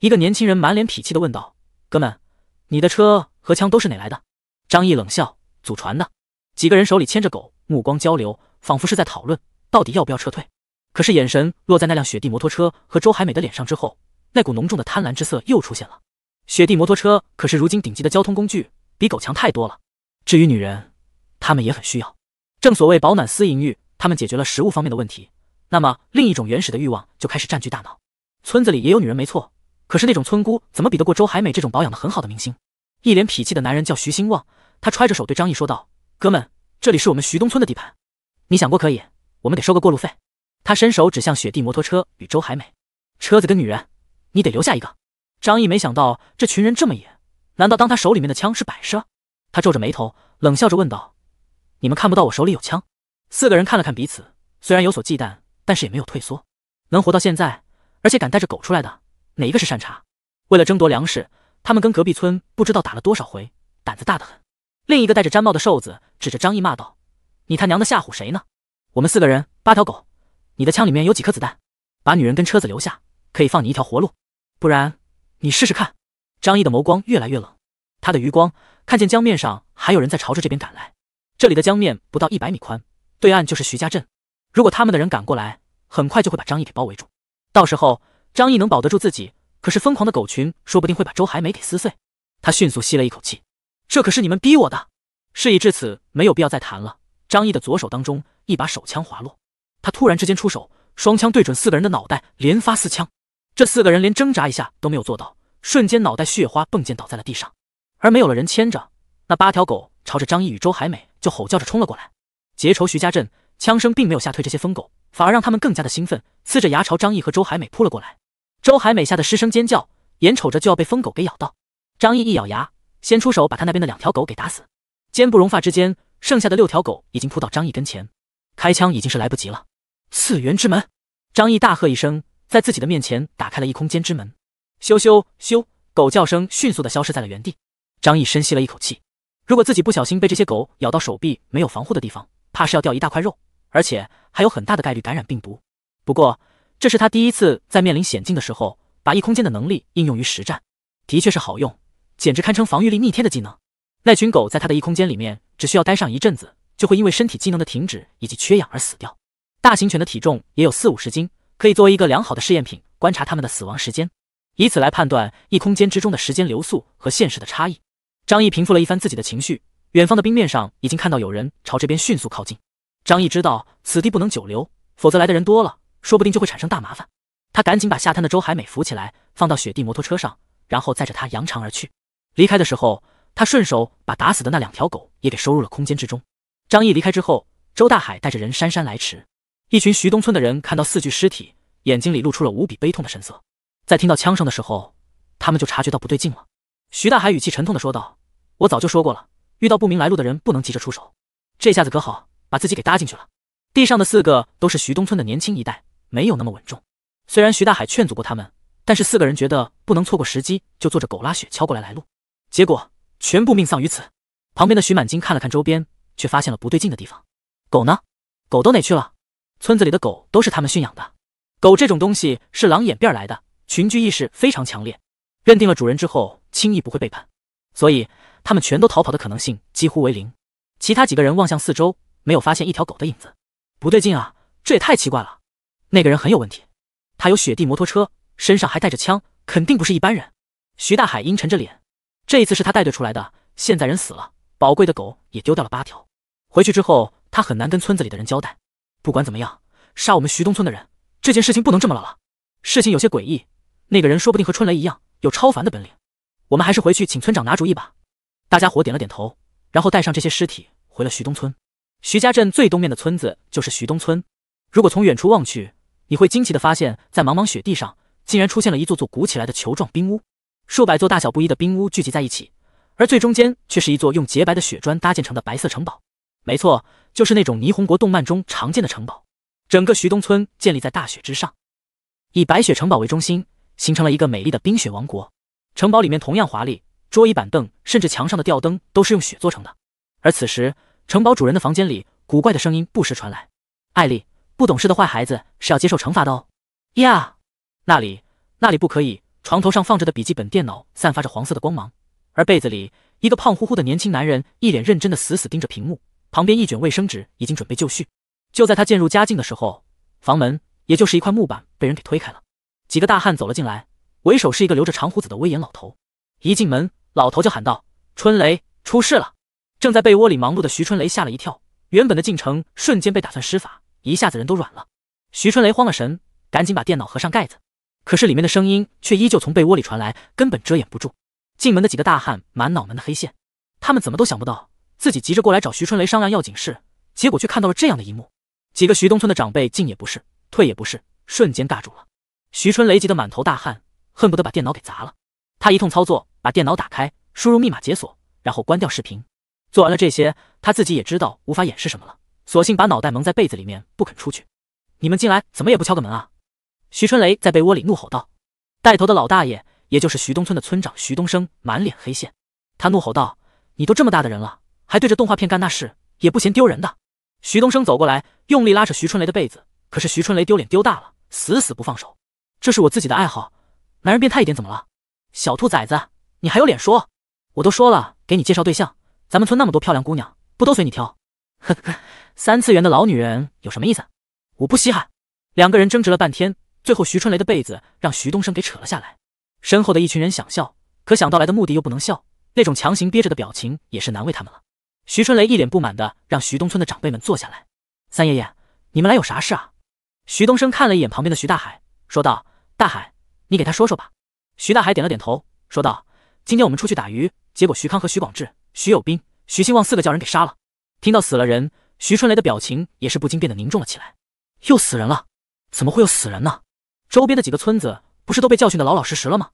一个年轻人满脸痞气的问道：“哥们，你的车和枪都是哪来的？”张毅冷笑：“祖传的。”几个人手里牵着狗，目光交流，仿佛是在讨论到底要不要撤退。可是眼神落在那辆雪地摩托车和周海美的脸上之后，那股浓重的贪婪之色又出现了。雪地摩托车可是如今顶级的交通工具，比狗强太多了。至于女人，他们也很需要。正所谓饱暖思淫欲，他们解决了食物方面的问题，那么另一种原始的欲望就开始占据大脑。村子里也有女人，没错。可是那种村姑怎么比得过周海美这种保养的很好的明星？一脸痞气的男人叫徐兴旺，他揣着手对张毅说道：“哥们，这里是我们徐东村的地盘，你想过可以，我们得收个过路费。”他伸手指向雪地摩托车与周海美车子跟女人，你得留下一个。张毅没想到这群人这么野，难道当他手里面的枪是摆设？他皱着眉头，冷笑着问道：“你们看不到我手里有枪？”四个人看了看彼此，虽然有所忌惮，但是也没有退缩。能活到现在，而且敢带着狗出来的？哪个是善茬？为了争夺粮食，他们跟隔壁村不知道打了多少回，胆子大得很。另一个戴着毡帽的瘦子指着张毅骂道：“你他娘的吓唬谁呢？我们四个人，八条狗，你的枪里面有几颗子弹？把女人跟车子留下，可以放你一条活路，不然你试试看。”张毅的眸光越来越冷，他的余光看见江面上还有人在朝着这边赶来。这里的江面不到一百米宽，对岸就是徐家镇。如果他们的人赶过来，很快就会把张毅给包围住。到时候，张毅能保得住自己？可是疯狂的狗群说不定会把周海美给撕碎。他迅速吸了一口气，这可是你们逼我的。事已至此，没有必要再谈了。张毅的左手当中一把手枪滑落，他突然之间出手，双枪对准四个人的脑袋，连发四枪。这四个人连挣扎一下都没有做到，瞬间脑袋血花迸溅，倒在了地上。而没有了人牵着，那八条狗朝着张毅与周海美就吼叫着冲了过来。结仇徐家镇，枪声并没有吓退这些疯狗，反而让他们更加的兴奋，呲着牙朝张毅和周海美扑了过来。周海美吓得失声尖叫，眼瞅着就要被疯狗给咬到。张毅一咬牙，先出手把他那边的两条狗给打死。坚不容发之间，剩下的六条狗已经扑到张毅跟前，开枪已经是来不及了。次元之门，张毅大喝一声，在自己的面前打开了一空间之门。咻咻咻，狗叫声迅速的消失在了原地。张毅深吸了一口气，如果自己不小心被这些狗咬到手臂没有防护的地方，怕是要掉一大块肉，而且还有很大的概率感染病毒。不过。这是他第一次在面临险境的时候，把异空间的能力应用于实战，的确是好用，简直堪称防御力逆天的技能。那群狗在他的异空间里面，只需要待上一阵子，就会因为身体机能的停止以及缺氧而死掉。大型犬的体重也有四五十斤，可以作为一个良好的试验品，观察它们的死亡时间，以此来判断异空间之中的时间流速和现实的差异。张毅平复了一番自己的情绪，远方的冰面上已经看到有人朝这边迅速靠近。张毅知道此地不能久留，否则来的人多了。说不定就会产生大麻烦。他赶紧把下滩的周海美扶起来，放到雪地摩托车上，然后载着她扬长而去。离开的时候，他顺手把打死的那两条狗也给收入了空间之中。张毅离开之后，周大海带着人姗姗来迟。一群徐东村的人看到四具尸体，眼睛里露出了无比悲痛的神色。在听到枪声的时候，他们就察觉到不对劲了。徐大海语气沉痛的说道：“我早就说过了，遇到不明来路的人不能急着出手。这下子可好，把自己给搭进去了。”地上的四个都是徐东村的年轻一代。没有那么稳重。虽然徐大海劝阻过他们，但是四个人觉得不能错过时机，就坐着狗拉雪橇过来来路，结果全部命丧于此。旁边的徐满金看了看周边，却发现了不对劲的地方。狗呢？狗都哪去了？村子里的狗都是他们驯养的，狗这种东西是狼演变来的，群居意识非常强烈，认定了主人之后轻易不会背叛，所以他们全都逃跑的可能性几乎为零。其他几个人望向四周，没有发现一条狗的影子。不对劲啊，这也太奇怪了。那个人很有问题，他有雪地摩托车，身上还带着枪，肯定不是一般人。徐大海阴沉着脸，这一次是他带队出来的，现在人死了，宝贵的狗也丢掉了八条，回去之后他很难跟村子里的人交代。不管怎么样，杀我们徐东村的人，这件事情不能这么了了。事情有些诡异，那个人说不定和春雷一样有超凡的本领。我们还是回去请村长拿主意吧。大家伙点了点头，然后带上这些尸体回了徐东村。徐家镇最东面的村子就是徐东村，如果从远处望去。你会惊奇地发现，在茫茫雪地上，竟然出现了一座座鼓起来的球状冰屋，数百座大小不一的冰屋聚集在一起，而最中间却是一座用洁白的雪砖搭建成的白色城堡。没错，就是那种霓虹国动漫中常见的城堡。整个徐东村建立在大雪之上，以白雪城堡为中心，形成了一个美丽的冰雪王国。城堡里面同样华丽，桌椅板凳，甚至墙上的吊灯，都是用雪做成的。而此时，城堡主人的房间里，古怪的声音不时传来：“艾丽。”不懂事的坏孩子是要接受惩罚的哦呀！那里，那里不可以。床头上放着的笔记本电脑散发着黄色的光芒，而被子里一个胖乎乎的年轻男人一脸认真的死死盯着屏幕，旁边一卷卫生纸已经准备就绪。就在他渐入佳境的时候，房门也就是一块木板被人给推开了，几个大汉走了进来，为首是一个留着长胡子的威严老头。一进门，老头就喊道：“春雷出事了！”正在被窝里忙碌的徐春雷吓了一跳，原本的进程瞬间被打算施法。一下子人都软了，徐春雷慌了神，赶紧把电脑合上盖子，可是里面的声音却依旧从被窝里传来，根本遮掩不住。进门的几个大汉满脑门的黑线，他们怎么都想不到，自己急着过来找徐春雷商量要紧事，结果却看到了这样的一幕。几个徐东村的长辈进也不是，退也不是，瞬间尬住了。徐春雷急得满头大汗，恨不得把电脑给砸了。他一通操作，把电脑打开，输入密码解锁，然后关掉视频。做完了这些，他自己也知道无法掩饰什么了。索性把脑袋蒙在被子里面不肯出去。你们进来怎么也不敲个门啊？徐春雷在被窝里怒吼道。带头的老大爷，也就是徐东村的村长徐东升，满脸黑线。他怒吼道：“你都这么大的人了，还对着动画片干那事，也不嫌丢人的。”徐东升走过来，用力拉扯徐春雷的被子，可是徐春雷丢脸丢大了，死死不放手。这是我自己的爱好，男人变态一点怎么了？小兔崽子，你还有脸说？我都说了给你介绍对象，咱们村那么多漂亮姑娘，不都随你挑？呵呵，三次元的老女人有什么意思？我不稀罕。两个人争执了半天，最后徐春雷的被子让徐东升给扯了下来。身后的一群人想笑，可想到来的目的又不能笑，那种强行憋着的表情也是难为他们了。徐春雷一脸不满的让徐东村的长辈们坐下来：“三爷爷，你们来有啥事啊？”徐东升看了一眼旁边的徐大海，说道：“大海，你给他说说吧。”徐大海点了点头，说道：“今天我们出去打鱼，结果徐康和徐广志、徐有斌、徐兴旺四个叫人给杀了。”听到死了人，徐春雷的表情也是不禁变得凝重了起来。又死人了？怎么会又死人呢？周边的几个村子不是都被教训的老老实实了吗？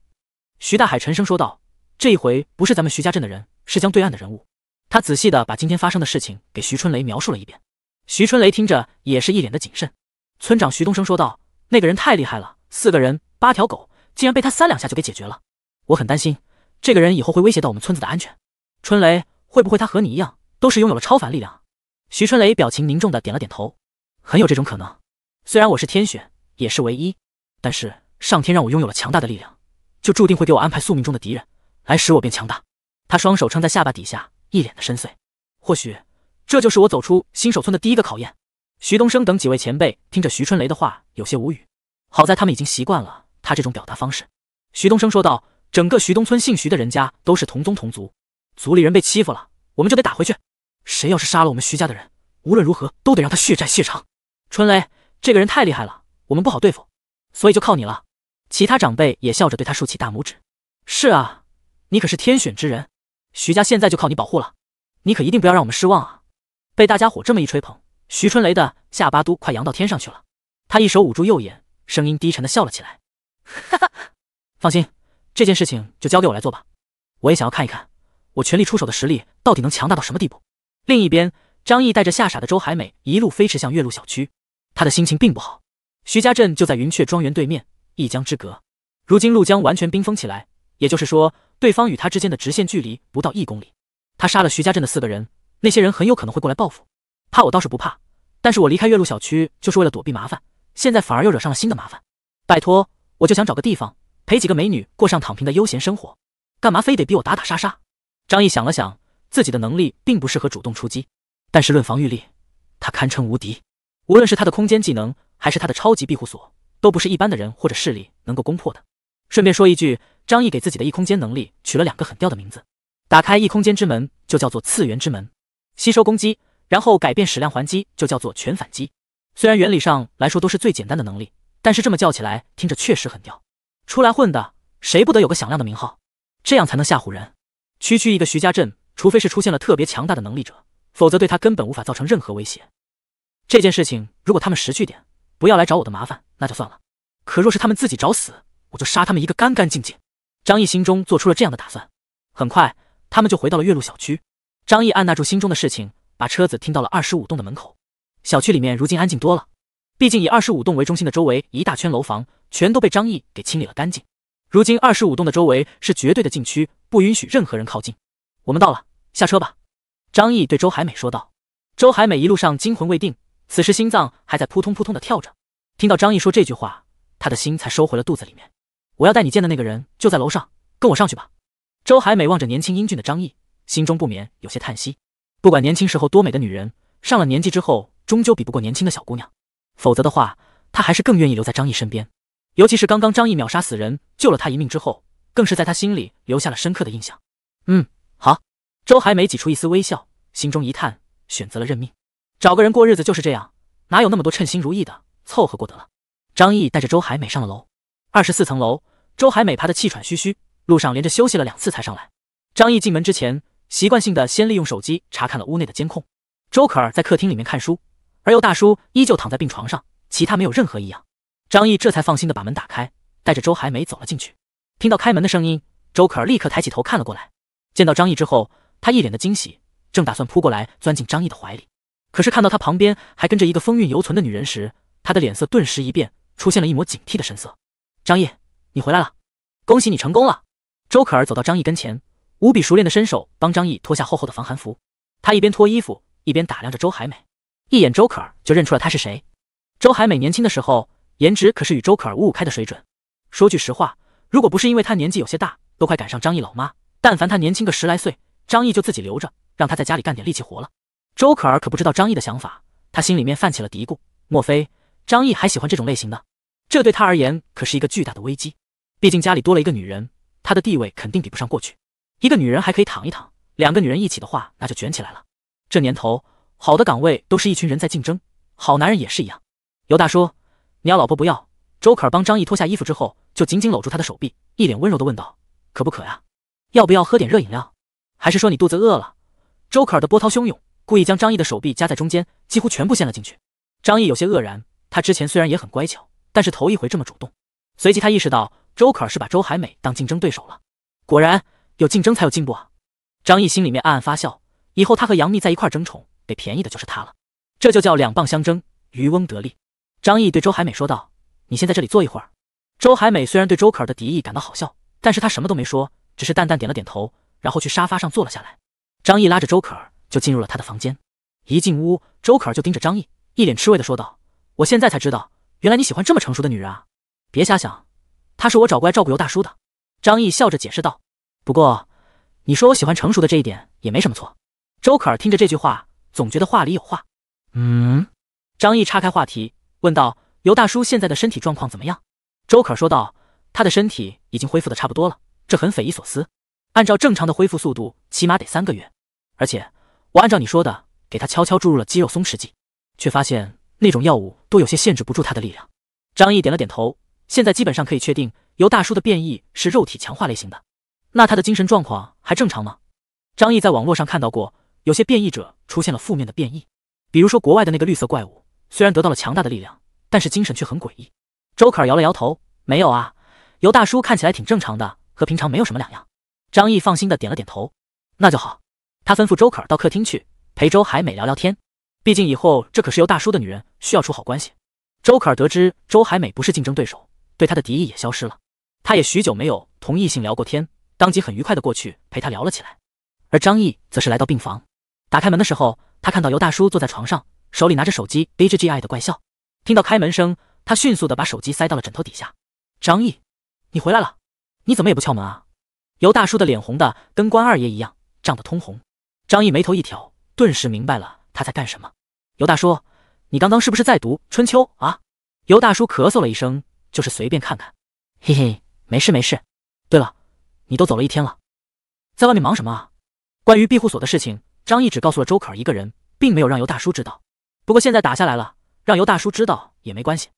徐大海沉声说道：“这一回不是咱们徐家镇的人，是江对岸的人物。”他仔细的把今天发生的事情给徐春雷描述了一遍。徐春雷听着也是一脸的谨慎。村长徐东升说道：“那个人太厉害了，四个人八条狗，竟然被他三两下就给解决了。我很担心，这个人以后会威胁到我们村子的安全。春雷，会不会他和你一样？”都是拥有了超凡力量，徐春雷表情凝重的点了点头，很有这种可能。虽然我是天选，也是唯一，但是上天让我拥有了强大的力量，就注定会给我安排宿命中的敌人，来使我变强大。他双手撑在下巴底下，一脸的深邃。或许这就是我走出新手村的第一个考验。徐东升等几位前辈听着徐春雷的话，有些无语。好在他们已经习惯了他这种表达方式。徐东升说道：“整个徐东村姓徐的人家都是同宗同族，族里人被欺负了，我们就得打回去。”谁要是杀了我们徐家的人，无论如何都得让他血债血偿。春雷这个人太厉害了，我们不好对付，所以就靠你了。其他长辈也笑着对他竖起大拇指。是啊，你可是天选之人，徐家现在就靠你保护了，你可一定不要让我们失望啊！被大家伙这么一吹捧，徐春雷的下巴都快扬到天上去了。他一手捂住右眼，声音低沉的笑了起来。哈哈，放心，这件事情就交给我来做吧。我也想要看一看，我全力出手的实力到底能强大到什么地步。另一边，张毅带着吓傻的周海美一路飞驰向岳麓小区。他的心情并不好。徐家镇就在云雀庄园对面，一江之隔。如今陆江完全冰封起来，也就是说，对方与他之间的直线距离不到一公里。他杀了徐家镇的四个人，那些人很有可能会过来报复。怕我倒是不怕，但是我离开岳麓小区就是为了躲避麻烦，现在反而又惹上了新的麻烦。拜托，我就想找个地方陪几个美女过上躺平的悠闲生活，干嘛非得逼我打打杀杀？张毅想了想。自己的能力并不适合主动出击，但是论防御力，他堪称无敌。无论是他的空间技能，还是他的超级庇护所，都不是一般的人或者势力能够攻破的。顺便说一句，张毅给自己的异空间能力取了两个很吊的名字：打开异空间之门就叫做次元之门，吸收攻击然后改变矢量还击就叫做全反击。虽然原理上来说都是最简单的能力，但是这么叫起来听着确实很吊。出来混的谁不得有个响亮的名号？这样才能吓唬人。区区一个徐家镇。除非是出现了特别强大的能力者，否则对他根本无法造成任何威胁。这件事情，如果他们识趣点，不要来找我的麻烦，那就算了。可若是他们自己找死，我就杀他们一个干干净净。张毅心中做出了这样的打算。很快，他们就回到了岳麓小区。张毅按捺住心中的事情，把车子停到了二十五栋的门口。小区里面如今安静多了，毕竟以二十五栋为中心的周围一大圈楼房，全都被张毅给清理了干净。如今二十五栋的周围是绝对的禁区，不允许任何人靠近。我们到了，下车吧。张毅对周海美说道。周海美一路上惊魂未定，此时心脏还在扑通扑通的跳着。听到张毅说这句话，他的心才收回了肚子里面。我要带你见的那个人就在楼上，跟我上去吧。周海美望着年轻英俊的张毅，心中不免有些叹息。不管年轻时候多美的女人，上了年纪之后终究比不过年轻的小姑娘。否则的话，她还是更愿意留在张毅身边。尤其是刚刚张毅秒杀死人，救了她一命之后，更是在她心里留下了深刻的印象。嗯。好，周海美挤出一丝微笑，心中一叹，选择了认命。找个人过日子就是这样，哪有那么多称心如意的，凑合过得了。张毅带着周海美上了楼，二十四层楼，周海美爬得气喘吁吁，路上连着休息了两次才上来。张毅进门之前，习惯性的先利用手机查看了屋内的监控。周可儿在客厅里面看书，而尤大叔依旧躺在病床上，其他没有任何异样。张毅这才放心的把门打开，带着周海美走了进去。听到开门的声音，周可儿立刻抬起头看了过来。见到张毅之后，他一脸的惊喜，正打算扑过来钻进张毅的怀里，可是看到他旁边还跟着一个风韵犹存的女人时，他的脸色顿时一变，出现了一抹警惕的神色。张毅，你回来了，恭喜你成功了。周可儿走到张毅跟前，无比熟练的伸手帮张毅脱下厚厚的防寒服。他一边脱衣服，一边打量着周海美。一眼，周可儿就认出了她是谁。周海美年轻的时候，颜值可是与周可儿五五开的水准。说句实话，如果不是因为她年纪有些大，都快赶上张毅老妈。但凡他年轻个十来岁，张毅就自己留着，让他在家里干点力气活了。周可儿可不知道张毅的想法，她心里面泛起了嘀咕：莫非张毅还喜欢这种类型的？这对她而言可是一个巨大的危机。毕竟家里多了一个女人，她的地位肯定比不上过去。一个女人还可以躺一躺，两个女人一起的话，那就卷起来了。这年头，好的岗位都是一群人在竞争，好男人也是一样。尤大叔，你要老婆不要？周可儿帮张毅脱下衣服之后，就紧紧搂住他的手臂，一脸温柔的问道：“渴不渴呀？”要不要喝点热饮料？还是说你肚子饿了？周可儿的波涛汹涌，故意将张毅的手臂夹在中间，几乎全部陷了进去。张毅有些愕然，他之前虽然也很乖巧，但是头一回这么主动。随即他意识到，周可儿是把周海美当竞争对手了。果然，有竞争才有进步啊！张毅心里面暗暗发笑，以后他和杨幂在一块争宠，给便宜的就是他了。这就叫两棒相争，渔翁得利。张毅对周海美说道：“你先在这里坐一会儿。”周海美虽然对周可儿的敌意感到好笑，但是她什么都没说。只是淡淡点了点头，然后去沙发上坐了下来。张毅拉着周可儿就进入了他的房间。一进屋，周可儿就盯着张毅，一脸吃味的说道：“我现在才知道，原来你喜欢这么成熟的女人啊！”“别瞎想，她是我找过来照顾尤大叔的。”张毅笑着解释道。“不过，你说我喜欢成熟的这一点也没什么错。”周可儿听着这句话，总觉得话里有话。嗯？张毅岔开话题问道：“尤大叔现在的身体状况怎么样？”周可儿说道：“他的身体已经恢复的差不多了。”这很匪夷所思，按照正常的恢复速度，起码得三个月。而且我按照你说的，给他悄悄注入了肌肉松弛剂，却发现那种药物都有些限制不住他的力量。张毅点了点头，现在基本上可以确定，尤大叔的变异是肉体强化类型的。那他的精神状况还正常吗？张毅在网络上看到过，有些变异者出现了负面的变异，比如说国外的那个绿色怪物，虽然得到了强大的力量，但是精神却很诡异。周可儿摇了摇头，没有啊，尤大叔看起来挺正常的。和平常没有什么两样，张毅放心的点了点头，那就好。他吩咐周可儿到客厅去陪周海美聊聊天，毕竟以后这可是由大叔的女人，需要处好关系。周可儿得知周海美不是竞争对手，对他的敌意也消失了。他也许久没有同异性聊过天，当即很愉快的过去陪他聊了起来。而张毅则是来到病房，打开门的时候，他看到尤大叔坐在床上，手里拿着手机 B G G I 的怪笑。听到开门声，他迅速的把手机塞到了枕头底下。张毅，你回来了。你怎么也不敲门啊？尤大叔的脸红的跟关二爷一样，涨得通红。张毅眉头一挑，顿时明白了他在干什么。尤大叔，你刚刚是不是在读《春秋》啊？尤大叔咳嗽了一声，就是随便看看。嘿嘿，没事没事。对了，你都走了一天了，在外面忙什么啊？关于庇护所的事情，张毅只告诉了周可儿一个人，并没有让尤大叔知道。不过现在打下来了，让尤大叔知道也没关系。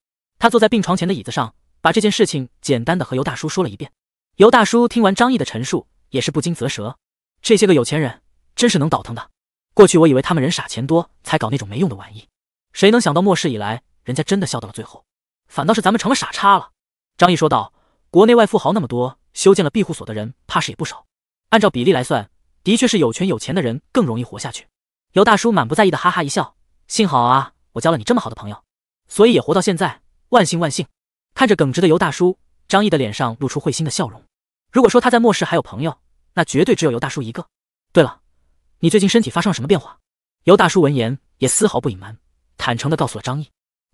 他坐在病床前的椅子上，把这件事情简单的和尤大叔说了一遍。尤大叔听完张毅的陈述，也是不禁啧舌，这些个有钱人真是能倒腾的。过去我以为他们人傻钱多才搞那种没用的玩意，谁能想到末世以来，人家真的笑到了最后，反倒是咱们成了傻叉了。张毅说道：“国内外富豪那么多，修建了庇护所的人怕是也不少。按照比例来算，的确是有权有钱的人更容易活下去。”尤大叔满不在意的哈哈一笑：“幸好啊，我交了你这么好的朋友，所以也活到现在，万幸万幸。”看着耿直的尤大叔。张毅的脸上露出会心的笑容。如果说他在末世还有朋友，那绝对只有尤大叔一个。对了，你最近身体发生了什么变化？尤大叔闻言也丝毫不隐瞒，坦诚的告诉了张毅：“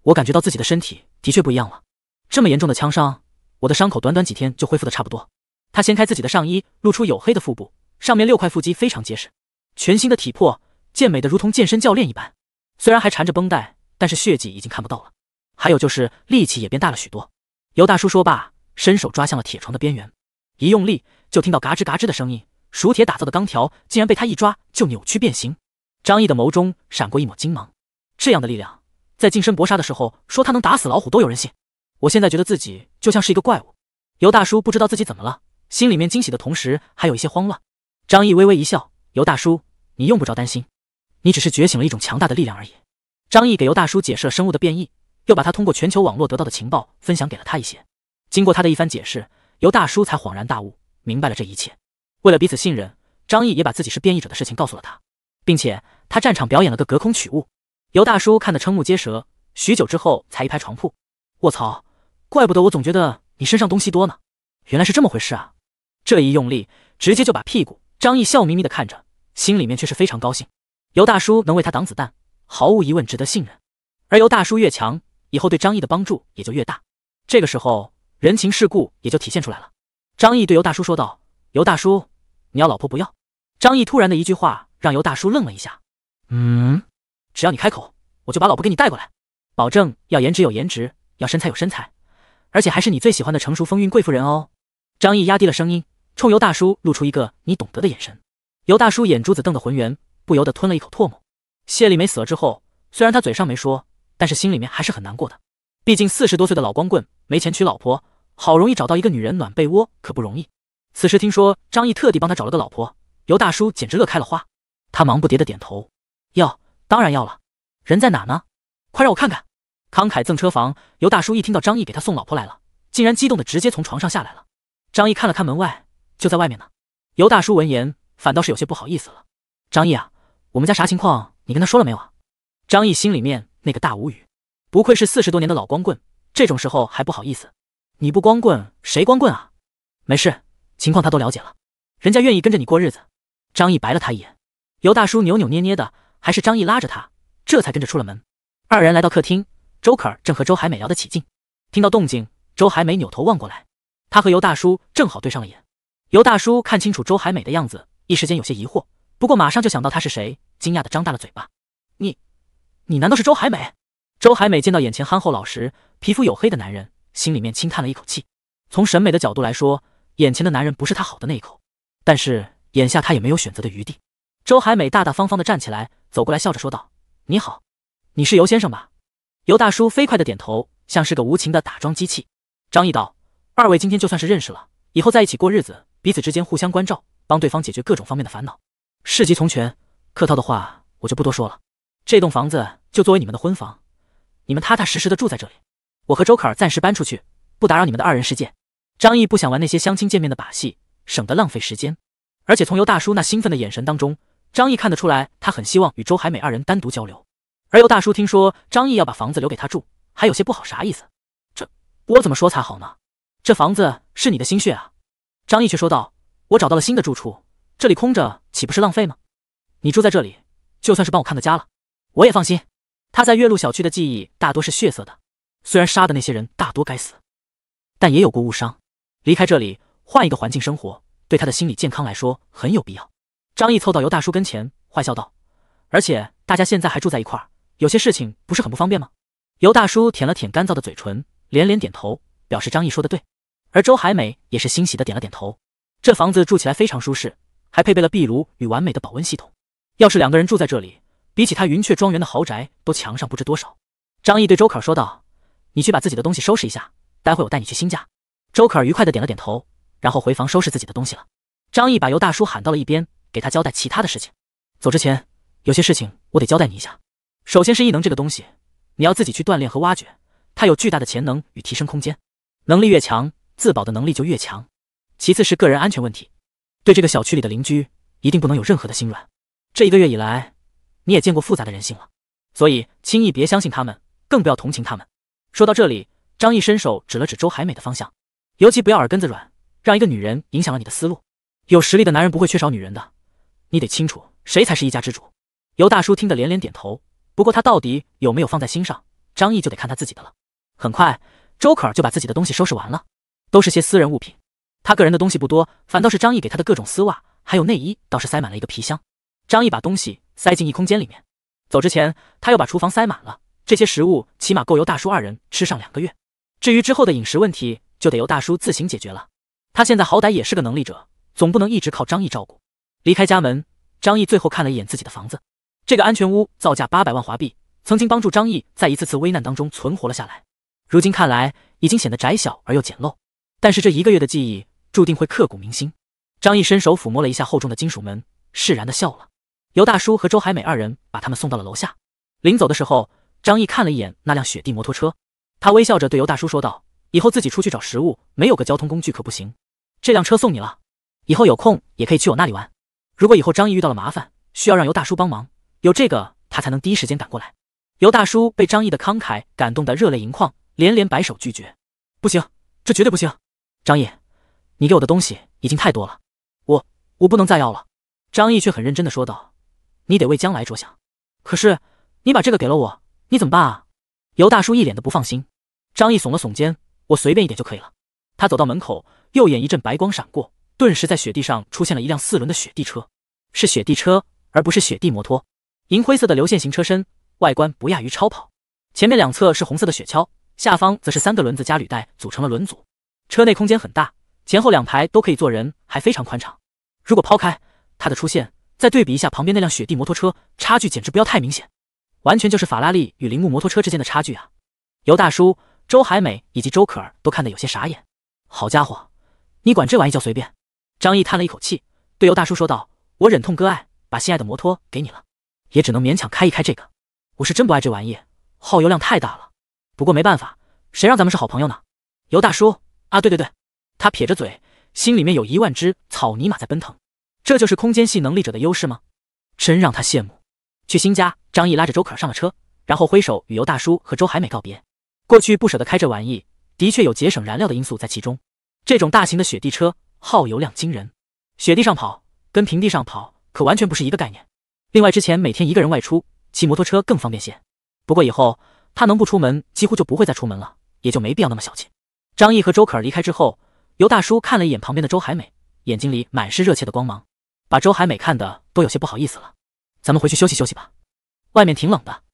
我感觉到自己的身体的确不一样了。这么严重的枪伤，我的伤口短短几天就恢复的差不多。”他掀开自己的上衣，露出黝黑的腹部，上面六块腹肌非常结实，全新的体魄健美的如同健身教练一般。虽然还缠着绷带，但是血迹已经看不到了。还有就是力气也变大了许多。尤大叔说罢。伸手抓向了铁床的边缘，一用力就听到嘎吱嘎吱的声音。熟铁打造的钢条竟然被他一抓就扭曲变形。张毅的眸中闪过一抹金芒。这样的力量，在近身搏杀的时候，说他能打死老虎都有人信。我现在觉得自己就像是一个怪物。尤大叔不知道自己怎么了，心里面惊喜的同时还有一些慌乱。张毅微微一笑：“尤大叔，你用不着担心，你只是觉醒了一种强大的力量而已。”张毅给尤大叔解释了生物的变异，又把他通过全球网络得到的情报分享给了他一些。经过他的一番解释，尤大叔才恍然大悟，明白了这一切。为了彼此信任，张毅也把自己是变异者的事情告诉了他，并且他战场表演了个隔空取物。尤大叔看得瞠目结舌，许久之后才一拍床铺：“卧槽，怪不得我总觉得你身上东西多呢，原来是这么回事啊！”这一用力，直接就把屁股。张毅笑眯眯地看着，心里面却是非常高兴。尤大叔能为他挡子弹，毫无疑问值得信任，而尤大叔越强，以后对张毅的帮助也就越大。这个时候。人情世故也就体现出来了。张毅对尤大叔说道：“尤大叔，你要老婆不要？”张毅突然的一句话让尤大叔愣了一下。“嗯，只要你开口，我就把老婆给你带过来，保证要颜值有颜值，要身材有身材，而且还是你最喜欢的成熟风韵贵妇人哦。”张毅压低了声音，冲尤大叔露出一个“你懂得”的眼神。尤大叔眼珠子瞪得浑圆，不由得吞了一口唾沫。谢丽梅死了之后，虽然他嘴上没说，但是心里面还是很难过的。毕竟四十多岁的老光棍，没钱娶老婆。好容易找到一个女人暖被窝，可不容易。此时听说张毅特地帮他找了个老婆，尤大叔简直乐开了花。他忙不迭的点头，要当然要了。人在哪呢？快让我看看！慷慨赠车房，尤大叔一听到张毅给他送老婆来了，竟然激动的直接从床上下来了。张毅看了看门外，就在外面呢。尤大叔闻言，反倒是有些不好意思了。张毅啊，我们家啥情况？你跟他说了没有啊？张毅心里面那个大无语。不愧是四十多年的老光棍，这种时候还不好意思。你不光棍，谁光棍啊？没事，情况他都了解了，人家愿意跟着你过日子。张毅白了他一眼，尤大叔扭扭捏捏的，还是张毅拉着他，这才跟着出了门。二人来到客厅，周可儿正和周海美聊得起劲，听到动静，周海美扭头望过来，她和尤大叔正好对上了眼。尤大叔看清楚周海美的样子，一时间有些疑惑，不过马上就想到他是谁，惊讶的张大了嘴巴：“你，你难道是周海美？”周海美见到眼前憨厚老实、皮肤黝黑的男人。心里面轻叹了一口气，从审美的角度来说，眼前的男人不是他好的那一口，但是眼下他也没有选择的余地。周海美大大方方的站起来，走过来笑着说道：“你好，你是尤先生吧？”尤大叔飞快的点头，像是个无情的打桩机器。张毅道：“二位今天就算是认识了，以后在一起过日子，彼此之间互相关照，帮对方解决各种方面的烦恼。事急从权，客套的话我就不多说了。这栋房子就作为你们的婚房，你们踏踏实实的住在这里。”我和周可儿暂时搬出去，不打扰你们的二人世界。张毅不想玩那些相亲见面的把戏，省得浪费时间。而且从尤大叔那兴奋的眼神当中，张毅看得出来，他很希望与周海美二人单独交流。而尤大叔听说张毅要把房子留给他住，还有些不好，啥意思？这我怎么说才好呢？这房子是你的心血啊！张毅却说道：“我找到了新的住处，这里空着岂不是浪费吗？你住在这里，就算是帮我看个家了，我也放心。”他在岳麓小区的记忆大多是血色的。虽然杀的那些人大多该死，但也有过误伤。离开这里，换一个环境生活，对他的心理健康来说很有必要。张毅凑到尤大叔跟前，坏笑道：“而且大家现在还住在一块儿，有些事情不是很不方便吗？”尤大叔舔了舔干燥的嘴唇，连连点头，表示张毅说的对。而周海美也是欣喜的点了点头。这房子住起来非常舒适，还配备了壁炉与完美的保温系统。要是两个人住在这里，比起他云雀庄园的豪宅都强上不知多少。张毅对周可说道。你去把自己的东西收拾一下，待会我带你去新家。周可儿愉快的点了点头，然后回房收拾自己的东西了。张毅把尤大叔喊到了一边，给他交代其他的事情。走之前，有些事情我得交代你一下。首先是异能这个东西，你要自己去锻炼和挖掘，它有巨大的潜能与提升空间。能力越强，自保的能力就越强。其次是个人安全问题，对这个小区里的邻居，一定不能有任何的心软。这一个月以来，你也见过复杂的人性了，所以轻易别相信他们，更不要同情他们。说到这里，张毅伸手指了指周海美的方向，尤其不要耳根子软，让一个女人影响了你的思路。有实力的男人不会缺少女人的，你得清楚谁才是一家之主。尤大叔听得连连点头，不过他到底有没有放在心上，张毅就得看他自己的了。很快，周可儿就把自己的东西收拾完了，都是些私人物品。他个人的东西不多，反倒是张毅给他的各种丝袜还有内衣倒是塞满了一个皮箱。张毅把东西塞进一空间里面，走之前他又把厨房塞满了。这些食物起码够由大叔二人吃上两个月，至于之后的饮食问题，就得由大叔自行解决了。他现在好歹也是个能力者，总不能一直靠张毅照顾。离开家门，张毅最后看了一眼自己的房子，这个安全屋造价八百万华币，曾经帮助张毅在一次次危难当中存活了下来。如今看来，已经显得窄小而又简陋。但是这一个月的记忆注定会刻骨铭心。张毅伸手抚摸了一下厚重的金属门，释然的笑了。由大叔和周海美二人把他们送到了楼下，临走的时候。张毅看了一眼那辆雪地摩托车，他微笑着对尤大叔说道：“以后自己出去找食物，没有个交通工具可不行。这辆车送你了，以后有空也可以去我那里玩。如果以后张毅遇到了麻烦，需要让尤大叔帮忙，有这个他才能第一时间赶过来。”尤大叔被张毅的慷慨感动得热泪盈眶，连连摆手拒绝：“不行，这绝对不行。张毅，你给我的东西已经太多了，我我不能再要了。”张毅却很认真地说道：“你得为将来着想。可是你把这个给了我。”你怎么办啊？尤大叔一脸的不放心。张毅耸了耸肩，我随便一点就可以了。他走到门口，右眼一阵白光闪过，顿时在雪地上出现了一辆四轮的雪地车，是雪地车而不是雪地摩托。银灰色的流线型车身，外观不亚于超跑。前面两侧是红色的雪橇，下方则是三个轮子加履带组成了轮组。车内空间很大，前后两排都可以坐人，还非常宽敞。如果抛开它的出现，再对比一下旁边那辆雪地摩托车，差距简直不要太明显。完全就是法拉利与铃木摩托车之间的差距啊！尤大叔、周海美以及周可儿都看得有些傻眼。好家伙，你管这玩意叫随便？张毅叹了一口气，对尤大叔说道：“我忍痛割爱，把心爱的摩托给你了，也只能勉强开一开这个。我是真不爱这玩意，耗油量太大了。不过没办法，谁让咱们是好朋友呢？”尤大叔啊，对对对，他撇着嘴，心里面有一万只草泥马在奔腾。这就是空间系能力者的优势吗？真让他羡慕。去新家，张毅拉着周可儿上了车，然后挥手与尤大叔和周海美告别。过去不舍得开这玩意，的确有节省燃料的因素在其中。这种大型的雪地车耗油量惊人，雪地上跑跟平地上跑可完全不是一个概念。另外，之前每天一个人外出骑摩托车更方便些。不过以后他能不出门，几乎就不会再出门了，也就没必要那么小气。张毅和周可儿离开之后，尤大叔看了一眼旁边的周海美，眼睛里满是热切的光芒，把周海美看的都有些不好意思了。咱们回去休息休息吧，外面挺冷的。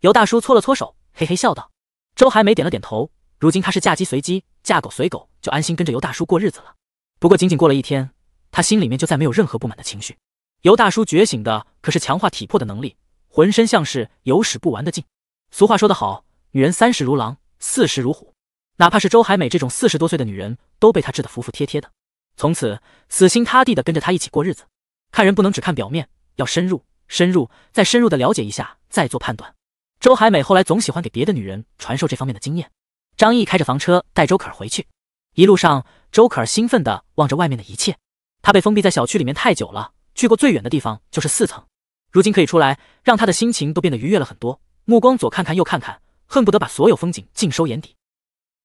尤大叔搓了搓手，嘿嘿笑道。周海美点了点头。如今她是嫁鸡随鸡，嫁狗随狗，就安心跟着尤大叔过日子了。不过仅仅过了一天，她心里面就再没有任何不满的情绪。尤大叔觉醒的可是强化体魄的能力，浑身像是有使不完的劲。俗话说得好，女人三十如狼，四十如虎。哪怕是周海美这种四十多岁的女人，都被他治得服服帖帖的，从此死心塌地的跟着他一起过日子。看人不能只看表面，要深入。深入，再深入的了解一下，再做判断。周海美后来总喜欢给别的女人传授这方面的经验。张毅开着房车带周可儿回去，一路上，周可儿兴奋的望着外面的一切。她被封闭在小区里面太久了，去过最远的地方就是四层，如今可以出来，让他的心情都变得愉悦了很多。目光左看看右看看，恨不得把所有风景尽收眼底。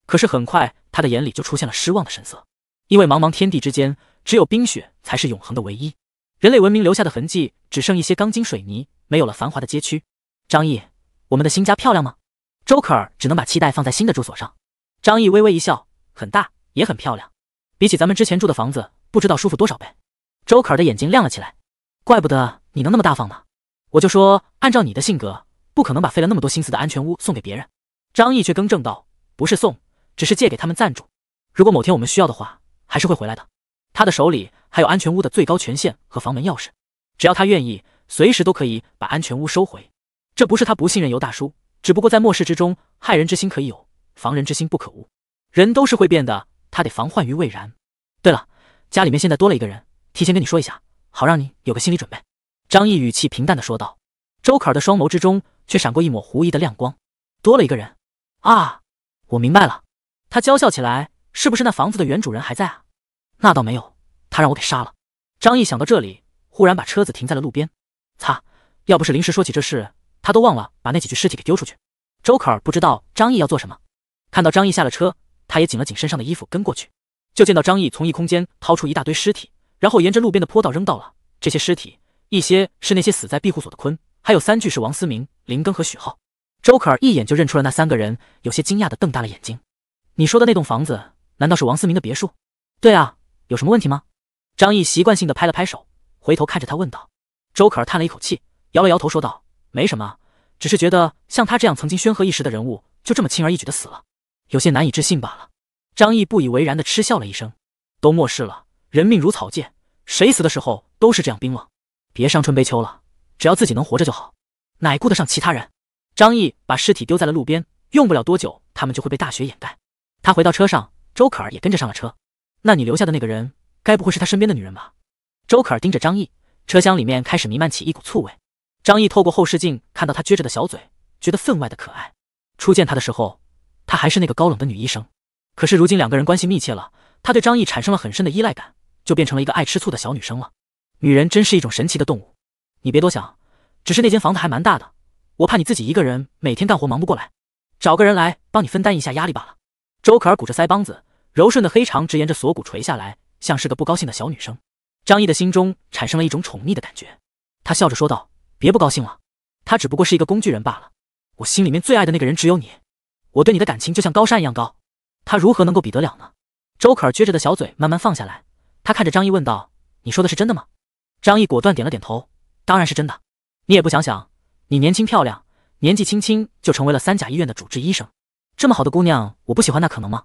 可是很快，他的眼里就出现了失望的神色，因为茫茫天地之间，只有冰雪才是永恒的唯一。人类文明留下的痕迹只剩一些钢筋水泥，没有了繁华的街区。张毅，我们的新家漂亮吗？周可儿只能把期待放在新的住所上。张毅微微一笑，很大，也很漂亮，比起咱们之前住的房子，不知道舒服多少倍。周可儿的眼睛亮了起来，怪不得你能那么大方呢。我就说，按照你的性格，不可能把费了那么多心思的安全屋送给别人。张毅却更正道，不是送，只是借给他们暂住。如果某天我们需要的话，还是会回来的。他的手里。还有安全屋的最高权限和房门钥匙，只要他愿意，随时都可以把安全屋收回。这不是他不信任尤大叔，只不过在末世之中，害人之心可以有，防人之心不可无。人都是会变的，他得防患于未然。对了，家里面现在多了一个人，提前跟你说一下，好让你有个心理准备。张毅语气平淡的说道。周可儿的双眸之中却闪过一抹狐疑的亮光。多了一个人啊，我明白了。他娇笑起来，是不是那房子的原主人还在啊？那倒没有。他让我给杀了。张毅想到这里，忽然把车子停在了路边。擦，要不是临时说起这事，他都忘了把那几具尸体给丢出去。周可儿不知道张毅要做什么，看到张毅下了车，他也紧了紧身上的衣服，跟过去。就见到张毅从异空间掏出一大堆尸体，然后沿着路边的坡道扔到了。这些尸体，一些是那些死在庇护所的坤，还有三具是王思明、林庚和许浩。周可儿一眼就认出了那三个人，有些惊讶的瞪大了眼睛。你说的那栋房子，难道是王思明的别墅？对啊，有什么问题吗？张毅习惯性的拍了拍手，回头看着他问道：“周可儿叹了一口气，摇了摇头说道：‘没什么，只是觉得像他这样曾经煊赫一时的人物，就这么轻而易举的死了，有些难以置信罢了。’”张毅不以为然的嗤笑了一声：“都末世了，人命如草芥，谁死的时候都是这样冰冷。别伤春悲秋了，只要自己能活着就好，哪顾得上其他人？”张毅把尸体丢在了路边，用不了多久，他们就会被大雪掩盖。他回到车上，周可儿也跟着上了车。“那你留下的那个人？”该不会是他身边的女人吧？周可儿盯着张毅，车厢里面开始弥漫起一股醋味。张毅透过后视镜看到她撅着的小嘴，觉得分外的可爱。初见他的时候，她还是那个高冷的女医生，可是如今两个人关系密切了，她对张毅产生了很深的依赖感，就变成了一个爱吃醋的小女生了。女人真是一种神奇的动物，你别多想，只是那间房子还蛮大的，我怕你自己一个人每天干活忙不过来，找个人来帮你分担一下压力罢了。周可儿鼓着腮帮子，柔顺的黑长直沿着锁骨垂下来。像是个不高兴的小女生，张毅的心中产生了一种宠溺的感觉。他笑着说道：“别不高兴了，她只不过是一个工具人罢了。我心里面最爱的那个人只有你，我对你的感情就像高山一样高，她如何能够比得了呢？”周可儿撅着的小嘴慢慢放下来，她看着张毅问道：“你说的是真的吗？”张毅果断点了点头：“当然是真的。你也不想想，你年轻漂亮，年纪轻轻就成为了三甲医院的主治医生，这么好的姑娘，我不喜欢那可能吗？”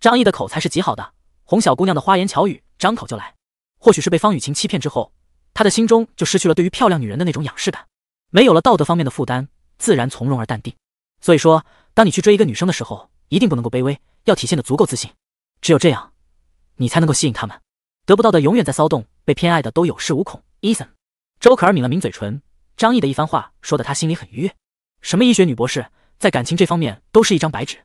张毅的口才是极好的。哄小姑娘的花言巧语，张口就来。或许是被方雨晴欺骗之后，他的心中就失去了对于漂亮女人的那种仰视感，没有了道德方面的负担，自然从容而淡定。所以说，当你去追一个女生的时候，一定不能够卑微，要体现的足够自信，只有这样，你才能够吸引她们。得不到的永远在骚动，被偏爱的都有恃无恐。e 森，n 周可儿抿了抿嘴唇，张毅的一番话说的她心里很愉悦。什么医学女博士，在感情这方面都是一张白纸。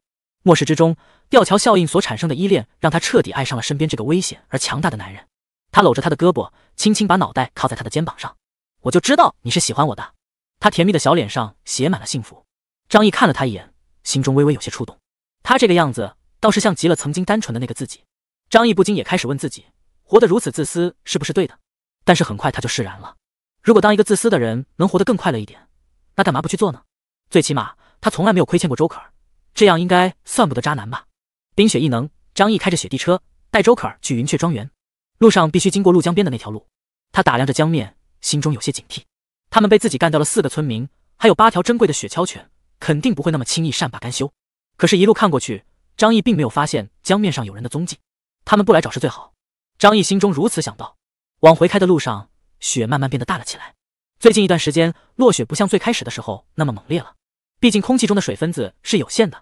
末世之中，吊桥效应所产生的依恋，让他彻底爱上了身边这个危险而强大的男人。他搂着他的胳膊，轻轻把脑袋靠在他的肩膀上。我就知道你是喜欢我的。他甜蜜的小脸上写满了幸福。张毅看了他一眼，心中微微有些触动。他这个样子倒是像极了曾经单纯的那个自己。张毅不禁也开始问自己：活得如此自私，是不是对的？但是很快他就释然了。如果当一个自私的人能活得更快乐一点，那干嘛不去做呢？最起码他从来没有亏欠过周可儿。这样应该算不得渣男吧？冰雪异能，张毅开着雪地车带周可儿去云雀庄园，路上必须经过陆江边的那条路。他打量着江面，心中有些警惕。他们被自己干掉了四个村民，还有八条珍贵的雪橇犬，肯定不会那么轻易善罢甘休。可是，一路看过去，张毅并没有发现江面上有人的踪迹。他们不来找是最好。张毅心中如此想到。往回开的路上，雪慢慢变得大了起来。最近一段时间，落雪不像最开始的时候那么猛烈了，毕竟空气中的水分子是有限的。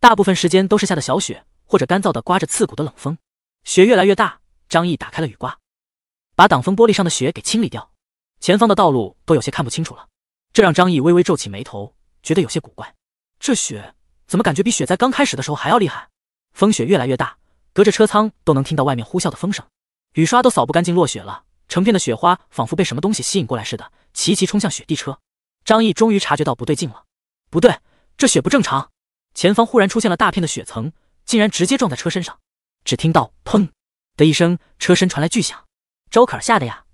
大部分时间都是下的小雪，或者干燥的刮着刺骨的冷风。雪越来越大，张毅打开了雨刮，把挡风玻璃上的雪给清理掉。前方的道路都有些看不清楚了，这让张毅微微皱起眉头，觉得有些古怪。这雪怎么感觉比雪灾刚开始的时候还要厉害？风雪越来越大，隔着车舱都能听到外面呼啸的风声，雨刷都扫不干净落雪了。成片的雪花仿佛被什么东西吸引过来似的，齐齐冲向雪地车。张毅终于察觉到不对劲了，不对，这雪不正常。前方忽然出现了大片的雪层，竟然直接撞在车身上，只听到“砰”的一声，车身传来巨响。周可儿吓的呀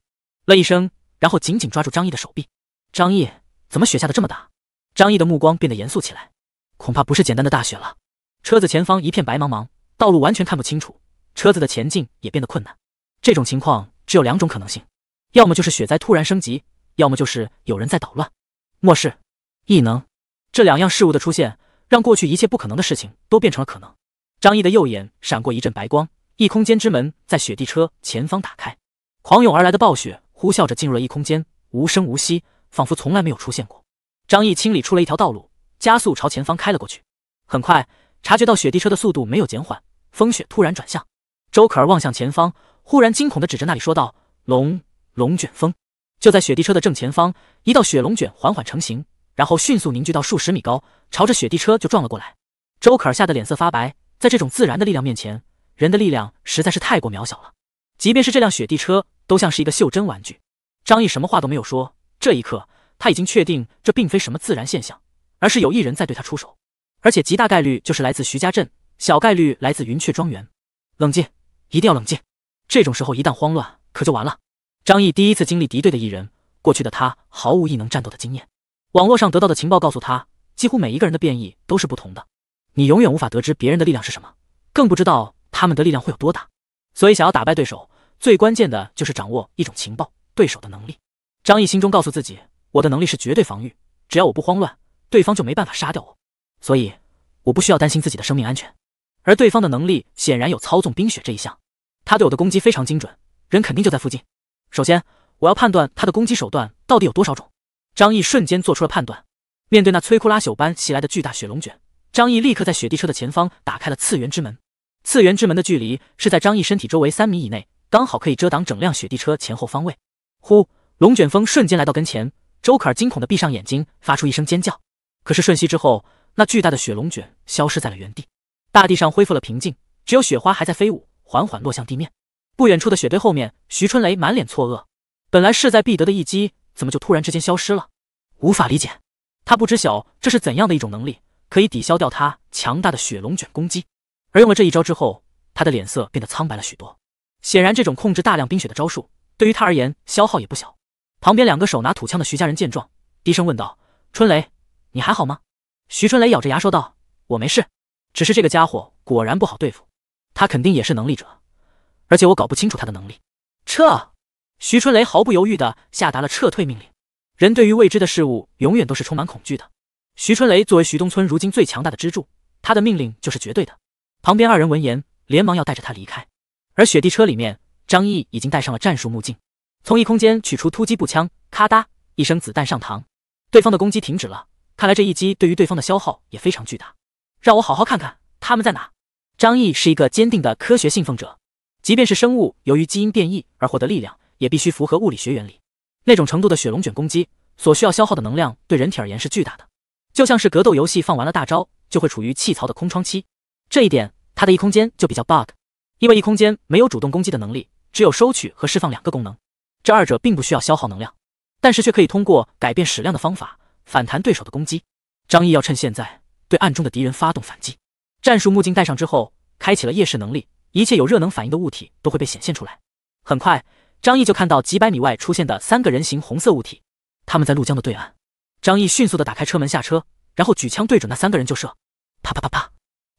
了一声，然后紧紧抓住张毅的手臂。张毅，怎么雪下的这么大？张毅的目光变得严肃起来，恐怕不是简单的大雪了。车子前方一片白茫茫，道路完全看不清楚，车子的前进也变得困难。这种情况只有两种可能性，要么就是雪灾突然升级，要么就是有人在捣乱。末世，异能，这两样事物的出现。让过去一切不可能的事情都变成了可能。张毅的右眼闪过一阵白光，异空间之门在雪地车前方打开，狂涌而来的暴雪呼啸着进入了异空间，无声无息，仿佛从来没有出现过。张毅清理出了一条道路，加速朝前方开了过去。很快，察觉到雪地车的速度没有减缓，风雪突然转向。周可儿望向前方，忽然惊恐地指着那里说道：“龙龙卷风！”就在雪地车的正前方，一道雪龙卷缓缓成型。然后迅速凝聚到数十米高，朝着雪地车就撞了过来。周可儿吓得脸色发白，在这种自然的力量面前，人的力量实在是太过渺小了。即便是这辆雪地车，都像是一个袖珍玩具。张毅什么话都没有说，这一刻他已经确定，这并非什么自然现象，而是有一人在对他出手，而且极大概率就是来自徐家镇，小概率来自云雀庄园。冷静，一定要冷静，这种时候一旦慌乱，可就完了。张毅第一次经历敌对的异人，过去的他毫无异能战斗的经验。网络上得到的情报告诉他，几乎每一个人的变异都是不同的，你永远无法得知别人的力量是什么，更不知道他们的力量会有多大。所以，想要打败对手，最关键的就是掌握一种情报：对手的能力。张毅心中告诉自己，我的能力是绝对防御，只要我不慌乱，对方就没办法杀掉我，所以我不需要担心自己的生命安全。而对方的能力显然有操纵冰雪这一项，他对我的攻击非常精准，人肯定就在附近。首先，我要判断他的攻击手段到底有多少种。张毅瞬间做出了判断，面对那摧枯拉朽般袭来的巨大雪龙卷，张毅立刻在雪地车的前方打开了次元之门。次元之门的距离是在张毅身体周围三米以内，刚好可以遮挡整辆雪地车前后方位。呼，龙卷风瞬间来到跟前，周可儿惊恐的闭上眼睛，发出一声尖叫。可是瞬息之后，那巨大的雪龙卷消失在了原地，大地上恢复了平静，只有雪花还在飞舞，缓缓落向地面。不远处的雪堆后面，徐春雷满脸错愕，本来势在必得的一击。怎么就突然之间消失了？无法理解。他不知晓这是怎样的一种能力，可以抵消掉他强大的雪龙卷攻击。而用了这一招之后，他的脸色变得苍白了许多。显然，这种控制大量冰雪的招数，对于他而言消耗也不小。旁边两个手拿土枪的徐家人见状，低声问道：“春雷，你还好吗？”徐春雷咬着牙说道：“我没事，只是这个家伙果然不好对付。他肯定也是能力者，而且我搞不清楚他的能力。”撤。徐春雷毫不犹豫地下达了撤退命令。人对于未知的事物永远都是充满恐惧的。徐春雷作为徐东村如今最强大的支柱，他的命令就是绝对的。旁边二人闻言，连忙要带着他离开。而雪地车里面，张毅已经戴上了战术目镜，从异空间取出突击步枪，咔嗒一声，子弹上膛。对方的攻击停止了。看来这一击对于对方的消耗也非常巨大。让我好好看看他们在哪。张毅是一个坚定的科学信奉者，即便是生物由于基因变异而获得力量。也必须符合物理学原理。那种程度的雪龙卷攻击所需要消耗的能量，对人体而言是巨大的。就像是格斗游戏放完了大招，就会处于气槽的空窗期。这一点，他的异空间就比较 bug，因为异空间没有主动攻击的能力，只有收取和释放两个功能。这二者并不需要消耗能量，但是却可以通过改变矢量的方法反弹对手的攻击。张毅要趁现在对暗中的敌人发动反击。战术目镜戴上之后，开启了夜视能力，一切有热能反应的物体都会被显现出来。很快。张毅就看到几百米外出现的三个人形红色物体，他们在怒江的对岸。张毅迅速的打开车门下车，然后举枪对准那三个人就射，啪啪啪啪，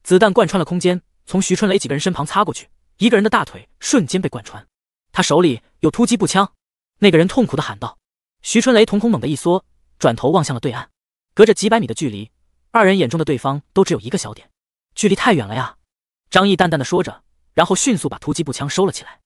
子弹贯穿了空间，从徐春雷几个人身旁擦过去，一个人的大腿瞬间被贯穿。他手里有突击步枪，那个人痛苦的喊道。徐春雷瞳孔猛地一缩，转头望向了对岸，隔着几百米的距离，二人眼中的对方都只有一个小点，距离太远了呀。张毅淡淡的说着，然后迅速把突击步枪收了起来。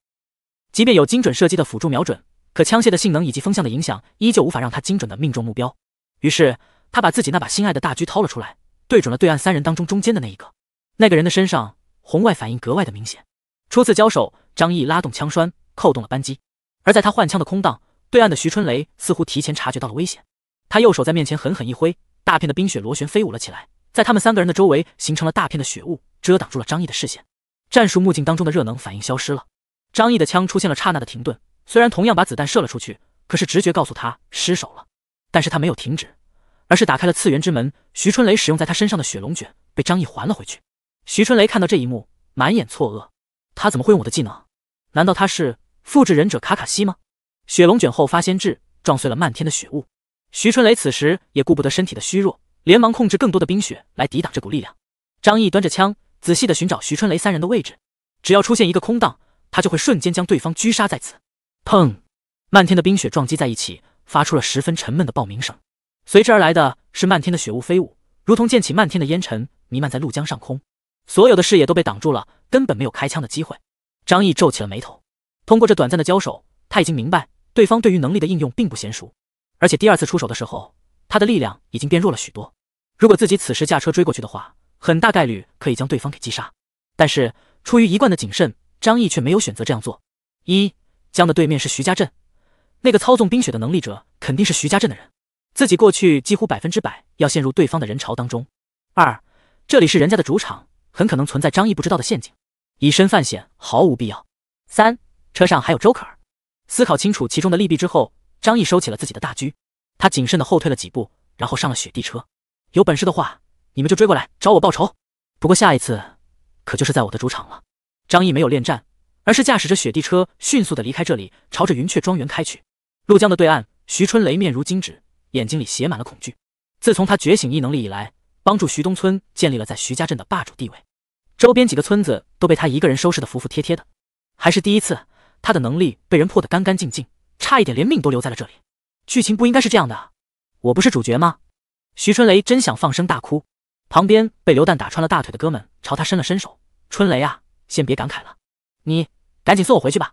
即便有精准射击的辅助瞄准，可枪械的性能以及风向的影响依旧无法让他精准的命中目标。于是，他把自己那把心爱的大狙掏了出来，对准了对岸三人当中中间的那一个。那个人的身上红外反应格外的明显。初次交手，张毅拉动枪栓，扣动了扳机。而在他换枪的空档，对岸的徐春雷似乎提前察觉到了危险，他右手在面前狠狠一挥，大片的冰雪螺旋飞舞了起来，在他们三个人的周围形成了大片的雪雾，遮挡住了张毅的视线。战术目镜当中的热能反应消失了。张毅的枪出现了刹那的停顿，虽然同样把子弹射了出去，可是直觉告诉他失手了。但是他没有停止，而是打开了次元之门。徐春雷使用在他身上的雪龙卷被张毅还了回去。徐春雷看到这一幕，满眼错愕，他怎么会用我的技能？难道他是复制忍者卡卡西吗？雪龙卷后发先至，撞碎了漫天的雪雾。徐春雷此时也顾不得身体的虚弱，连忙控制更多的冰雪来抵挡这股力量。张毅端着枪，仔细的寻找徐春雷三人的位置，只要出现一个空档。他就会瞬间将对方狙杀在此。砰！漫天的冰雪撞击在一起，发出了十分沉闷的爆鸣声。随之而来的是漫天的雪雾飞舞，如同溅起漫天的烟尘，弥漫在陆江上空，所有的视野都被挡住了，根本没有开枪的机会。张毅皱起了眉头。通过这短暂的交手，他已经明白对方对于能力的应用并不娴熟，而且第二次出手的时候，他的力量已经变弱了许多。如果自己此时驾车追过去的话，很大概率可以将对方给击杀。但是出于一贯的谨慎。张毅却没有选择这样做。一江的对面是徐家镇，那个操纵冰雪的能力者肯定是徐家镇的人，自己过去几乎百分之百要陷入对方的人潮当中。二这里是人家的主场，很可能存在张毅不知道的陷阱，以身犯险毫无必要。三车上还有周可儿，思考清楚其中的利弊之后，张毅收起了自己的大狙，他谨慎的后退了几步，然后上了雪地车。有本事的话，你们就追过来找我报仇，不过下一次可就是在我的主场了。张毅没有恋战，而是驾驶着雪地车迅速的离开这里，朝着云雀庄园开去。陆江的对岸，徐春雷面如金纸，眼睛里写满了恐惧。自从他觉醒异能力以来，帮助徐东村建立了在徐家镇的霸主地位，周边几个村子都被他一个人收拾的服服帖帖的。还是第一次，他的能力被人破得干干净净，差一点连命都留在了这里。剧情不应该是这样的，我不是主角吗？徐春雷真想放声大哭。旁边被榴弹打穿了大腿的哥们朝他伸了伸手，春雷啊！先别感慨了，你赶紧送我回去吧，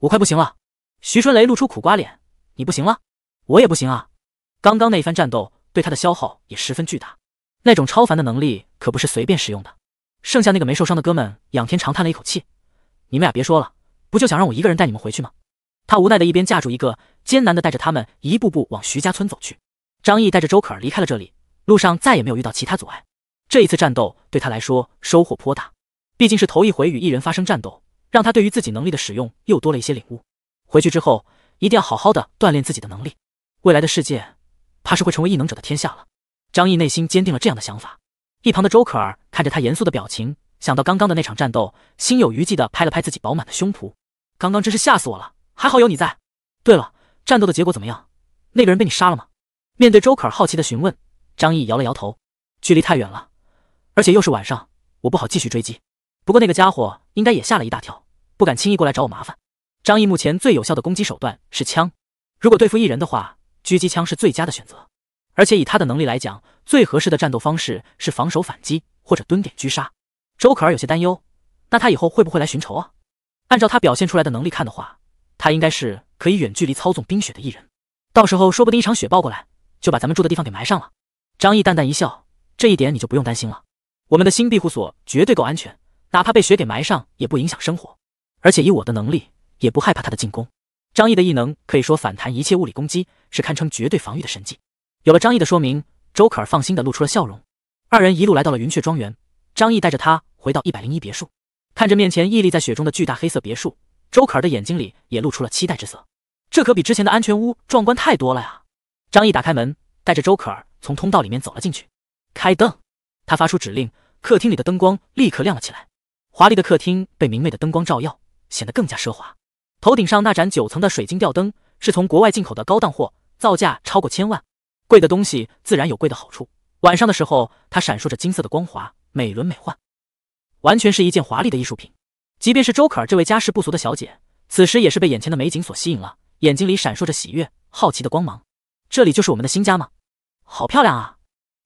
我快不行了。徐春雷露出苦瓜脸，你不行了，我也不行啊。刚刚那一番战斗对他的消耗也十分巨大，那种超凡的能力可不是随便使用的。剩下那个没受伤的哥们仰天长叹了一口气，你们俩别说了，不就想让我一个人带你们回去吗？他无奈的一边架住一个，艰难的带着他们一步步往徐家村走去。张毅带着周可儿离开了这里，路上再也没有遇到其他阻碍。这一次战斗对他来说收获颇大。毕竟是头一回与异人发生战斗，让他对于自己能力的使用又多了一些领悟。回去之后一定要好好的锻炼自己的能力。未来的世界，怕是会成为异能者的天下了。张毅内心坚定了这样的想法。一旁的周可儿看着他严肃的表情，想到刚刚的那场战斗，心有余悸的拍了拍自己饱满的胸脯：“刚刚真是吓死我了，还好有你在。对了，战斗的结果怎么样？那个人被你杀了吗？”面对周可儿好奇的询问，张毅摇了摇头：“距离太远了，而且又是晚上，我不好继续追击。”不过那个家伙应该也吓了一大跳，不敢轻易过来找我麻烦。张毅目前最有效的攻击手段是枪，如果对付一人的话，狙击枪是最佳的选择。而且以他的能力来讲，最合适的战斗方式是防守反击或者蹲点狙杀。周可儿有些担忧，那他以后会不会来寻仇啊？按照他表现出来的能力看的话，他应该是可以远距离操纵冰雪的异人，到时候说不定一场雪暴过来就把咱们住的地方给埋上了。张毅淡淡一笑，这一点你就不用担心了，我们的新庇护所绝对够安全。哪怕被雪给埋上，也不影响生活，而且以我的能力，也不害怕他的进攻。张毅的异能可以说反弹一切物理攻击，是堪称绝对防御的神技。有了张毅的说明，周可儿放心的露出了笑容。二人一路来到了云雀庄园，张毅带着他回到一百零一别墅，看着面前屹立在雪中的巨大黑色别墅，周可儿的眼睛里也露出了期待之色。这可比之前的安全屋壮观太多了呀！张毅打开门，带着周可儿从通道里面走了进去，开灯。他发出指令，客厅里的灯光立刻亮了起来。华丽的客厅被明媚的灯光照耀，显得更加奢华。头顶上那盏九层的水晶吊灯是从国外进口的高档货，造价超过千万。贵的东西自然有贵的好处。晚上的时候，它闪烁着金色的光华，美轮美奂，完全是一件华丽的艺术品。即便是周可儿这位家世不俗的小姐，此时也是被眼前的美景所吸引了，眼睛里闪烁着喜悦、好奇的光芒。这里就是我们的新家吗？好漂亮啊！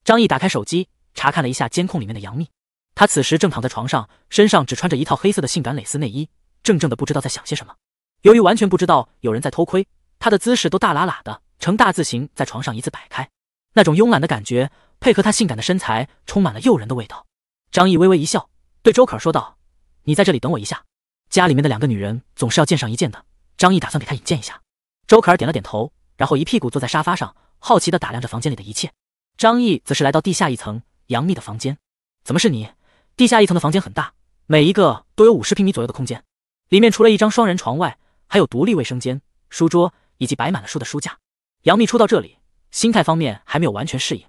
张毅打开手机，查看了一下监控里面的杨幂。他此时正躺在床上，身上只穿着一套黑色的性感蕾丝内衣，怔怔的不知道在想些什么。由于完全不知道有人在偷窥，他的姿势都大喇喇的呈大字形在床上一字摆开，那种慵懒的感觉配合他性感的身材，充满了诱人的味道。张毅微微一笑，对周可儿说道：“你在这里等我一下，家里面的两个女人总是要见上一见的。”张毅打算给他引荐一下。周可儿点了点头，然后一屁股坐在沙发上，好奇的打量着房间里的一切。张毅则是来到地下一层杨幂的房间，怎么是你？地下一层的房间很大，每一个都有五十平米左右的空间。里面除了一张双人床外，还有独立卫生间、书桌以及摆满了书的书架。杨幂初到这里，心态方面还没有完全适应，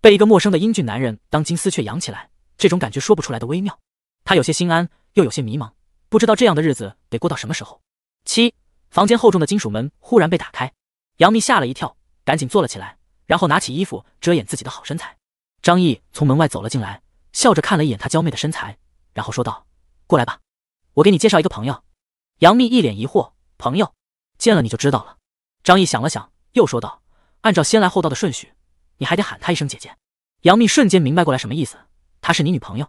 被一个陌生的英俊男人当金丝雀养起来，这种感觉说不出来的微妙。她有些心安，又有些迷茫，不知道这样的日子得过到什么时候。七房间厚重的金属门忽然被打开，杨幂吓了一跳，赶紧坐了起来，然后拿起衣服遮掩自己的好身材。张毅从门外走了进来。笑着看了一眼她娇媚的身材，然后说道：“过来吧，我给你介绍一个朋友。”杨幂一脸疑惑：“朋友？见了你就知道了。”张毅想了想，又说道：“按照先来后到的顺序，你还得喊她一声姐姐。”杨幂瞬间明白过来什么意思，她是你女朋友？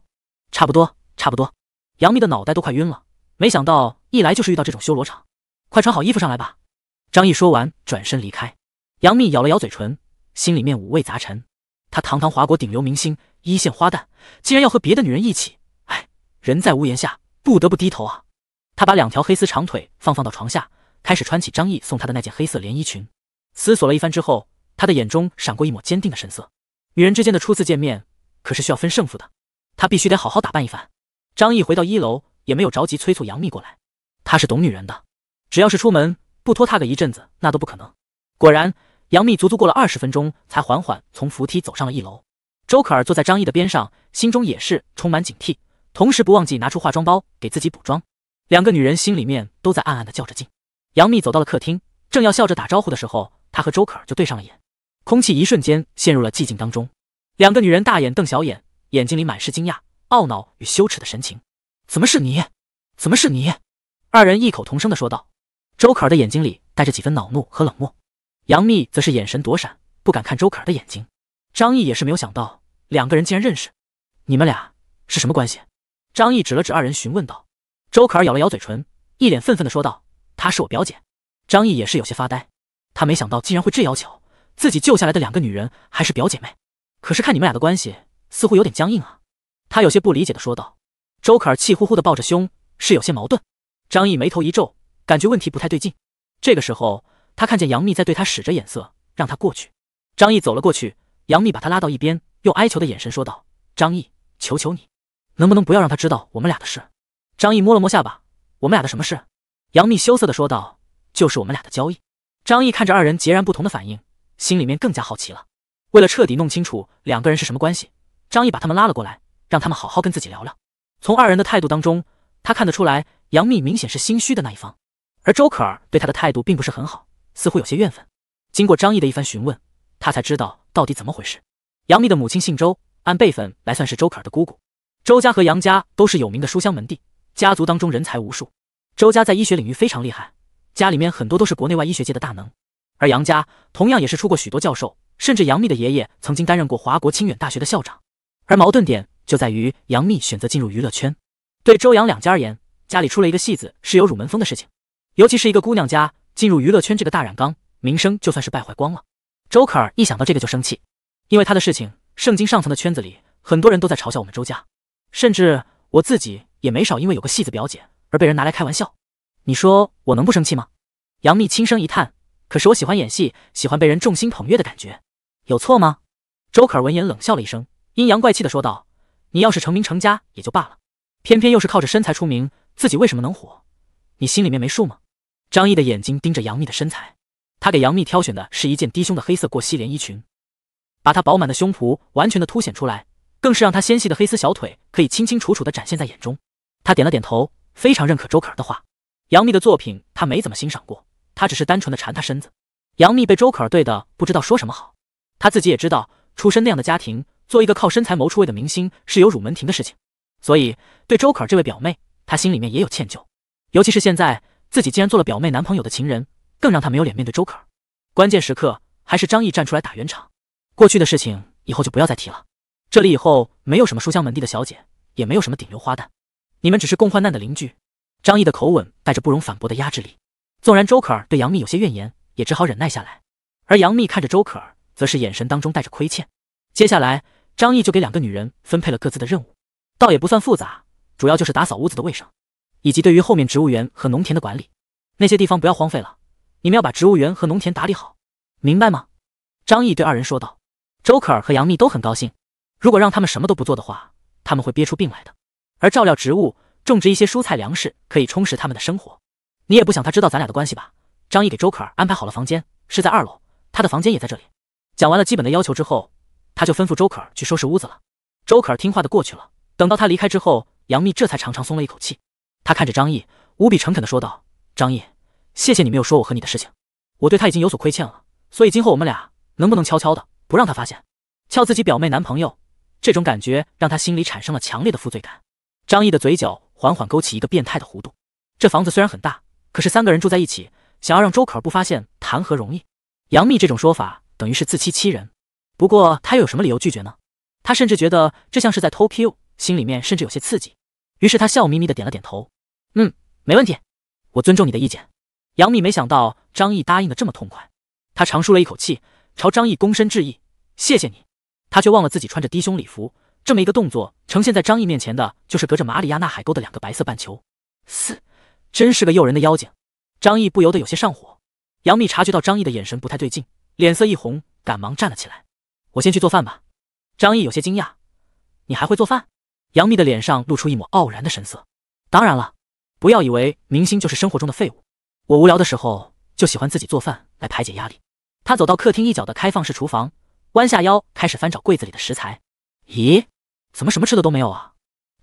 差不多，差不多。杨幂的脑袋都快晕了，没想到一来就是遇到这种修罗场。快穿好衣服上来吧。张毅说完，转身离开。杨幂咬了咬嘴唇，心里面五味杂陈。他堂堂华国顶流明星、一线花旦，竟然要和别的女人一起，哎，人在屋檐下，不得不低头啊！他把两条黑丝长腿放放到床下，开始穿起张毅送他的那件黑色连衣裙。思索了一番之后，他的眼中闪过一抹坚定的神色。女人之间的初次见面，可是需要分胜负的，他必须得好好打扮一番。张毅回到一楼，也没有着急催促杨幂过来，他是懂女人的，只要是出门，不拖沓个一阵子，那都不可能。果然。杨幂足足过了二十分钟，才缓缓从扶梯走上了一楼。周可儿坐在张毅的边上，心中也是充满警惕，同时不忘记拿出化妆包给自己补妆。两个女人心里面都在暗暗的较着劲。杨幂走到了客厅，正要笑着打招呼的时候，她和周可儿就对上了眼，空气一瞬间陷入了寂静当中。两个女人大眼瞪小眼，眼睛里满是惊讶、懊恼与羞耻的神情。怎么是你？怎么是你？二人异口同声的说道。周可儿的眼睛里带着几分恼怒和冷漠。杨幂则是眼神躲闪，不敢看周可儿的眼睛。张毅也是没有想到，两个人竟然认识。你们俩是什么关系？张毅指了指二人，询问道。周可儿咬了咬嘴唇，一脸愤愤的说道：“她是我表姐。”张毅也是有些发呆，他没想到竟然会这要求，自己救下来的两个女人还是表姐妹。可是看你们俩的关系，似乎有点僵硬啊。他有些不理解的说道。周可儿气呼呼的抱着胸，是有些矛盾。张毅眉头一皱，感觉问题不太对劲。这个时候。他看见杨幂在对他使着眼色，让他过去。张毅走了过去，杨幂把他拉到一边，用哀求的眼神说道：“张毅，求求你，能不能不要让他知道我们俩的事？”张毅摸了摸下巴：“我们俩的什么事？”杨幂羞涩的说道：“就是我们俩的交易。”张毅看着二人截然不同的反应，心里面更加好奇了。为了彻底弄清楚两个人是什么关系，张毅把他们拉了过来，让他们好好跟自己聊聊。从二人的态度当中，他看得出来，杨幂明显是心虚的那一方，而周可儿对他的态度并不是很好。似乎有些怨愤。经过张毅的一番询问，他才知道到底怎么回事。杨幂的母亲姓周，按辈分来算是周可儿的姑姑。周家和杨家都是有名的书香门第，家族当中人才无数。周家在医学领域非常厉害，家里面很多都是国内外医学界的大能。而杨家同样也是出过许多教授，甚至杨幂的爷爷曾经担任过华国清远大学的校长。而矛盾点就在于杨幂选择进入娱乐圈，对周杨两家而言，家里出了一个戏子是有辱门风的事情，尤其是一个姑娘家。进入娱乐圈这个大染缸，名声就算是败坏光了。周可儿一想到这个就生气，因为他的事情，圣经上层的圈子里很多人都在嘲笑我们周家，甚至我自己也没少因为有个戏子表姐而被人拿来开玩笑。你说我能不生气吗？杨幂轻声一叹，可是我喜欢演戏，喜欢被人众星捧月的感觉，有错吗？周可儿闻言冷笑了一声，阴阳怪气的说道：“你要是成名成家也就罢了，偏偏又是靠着身材出名，自己为什么能火？你心里面没数吗？”张毅的眼睛盯着杨幂的身材，他给杨幂挑选的是一件低胸的黑色过膝连衣裙，把她饱满的胸脯完全的凸显出来，更是让她纤细的黑丝小腿可以清清楚楚的展现在眼中。他点了点头，非常认可周可儿的话。杨幂的作品他没怎么欣赏过，他只是单纯的馋她身子。杨幂被周可儿对的不知道说什么好，她自己也知道出身那样的家庭，做一个靠身材谋出位的明星是有辱门庭的事情，所以对周可儿这位表妹，她心里面也有歉疚，尤其是现在。自己竟然做了表妹男朋友的情人，更让他没有脸面对周可儿。关键时刻还是张毅站出来打圆场，过去的事情以后就不要再提了。这里以后没有什么书香门第的小姐，也没有什么顶流花旦，你们只是共患难的邻居。张毅的口吻带着不容反驳的压制力，纵然周可儿对杨幂有些怨言，也只好忍耐下来。而杨幂看着周可儿，则是眼神当中带着亏欠。接下来，张毅就给两个女人分配了各自的任务，倒也不算复杂，主要就是打扫屋子的卫生。以及对于后面植物园和农田的管理，那些地方不要荒废了，你们要把植物园和农田打理好，明白吗？张毅对二人说道。周可儿和杨幂都很高兴，如果让他们什么都不做的话，他们会憋出病来的。而照料植物，种植一些蔬菜粮食，可以充实他们的生活。你也不想他知道咱俩的关系吧？张毅给周可儿安排好了房间，是在二楼，他的房间也在这里。讲完了基本的要求之后，他就吩咐周可儿去收拾屋子了。周可儿听话的过去了。等到他离开之后，杨幂这才长长松了一口气。他看着张毅，无比诚恳地说道：“张毅，谢谢你没有说我和你的事情。我对他已经有所亏欠了，所以今后我们俩能不能悄悄的不让他发现？撬自己表妹男朋友，这种感觉让他心里产生了强烈的负罪感。”张毅的嘴角缓缓勾起一个变态的弧度。这房子虽然很大，可是三个人住在一起，想要让周可儿不发现，谈何容易？杨幂这种说法等于是自欺欺人。不过他有什么理由拒绝呢？他甚至觉得这像是在偷 Q，心里面甚至有些刺激。于是他笑眯眯的点了点头。嗯，没问题，我尊重你的意见。杨幂没想到张毅答应的这么痛快，她长舒了一口气，朝张毅躬身致意：“谢谢你。”她却忘了自己穿着低胸礼服，这么一个动作呈现在张毅面前的，就是隔着马里亚纳海沟的两个白色半球。嘶，真是个诱人的妖精！张毅不由得有些上火。杨幂察觉到张毅的眼神不太对劲，脸色一红，赶忙站了起来：“我先去做饭吧。”张毅有些惊讶：“你还会做饭？”杨幂的脸上露出一抹傲然的神色：“当然了。”不要以为明星就是生活中的废物。我无聊的时候就喜欢自己做饭来排解压力。他走到客厅一角的开放式厨房，弯下腰开始翻找柜子里的食材。咦，怎么什么吃的都没有啊？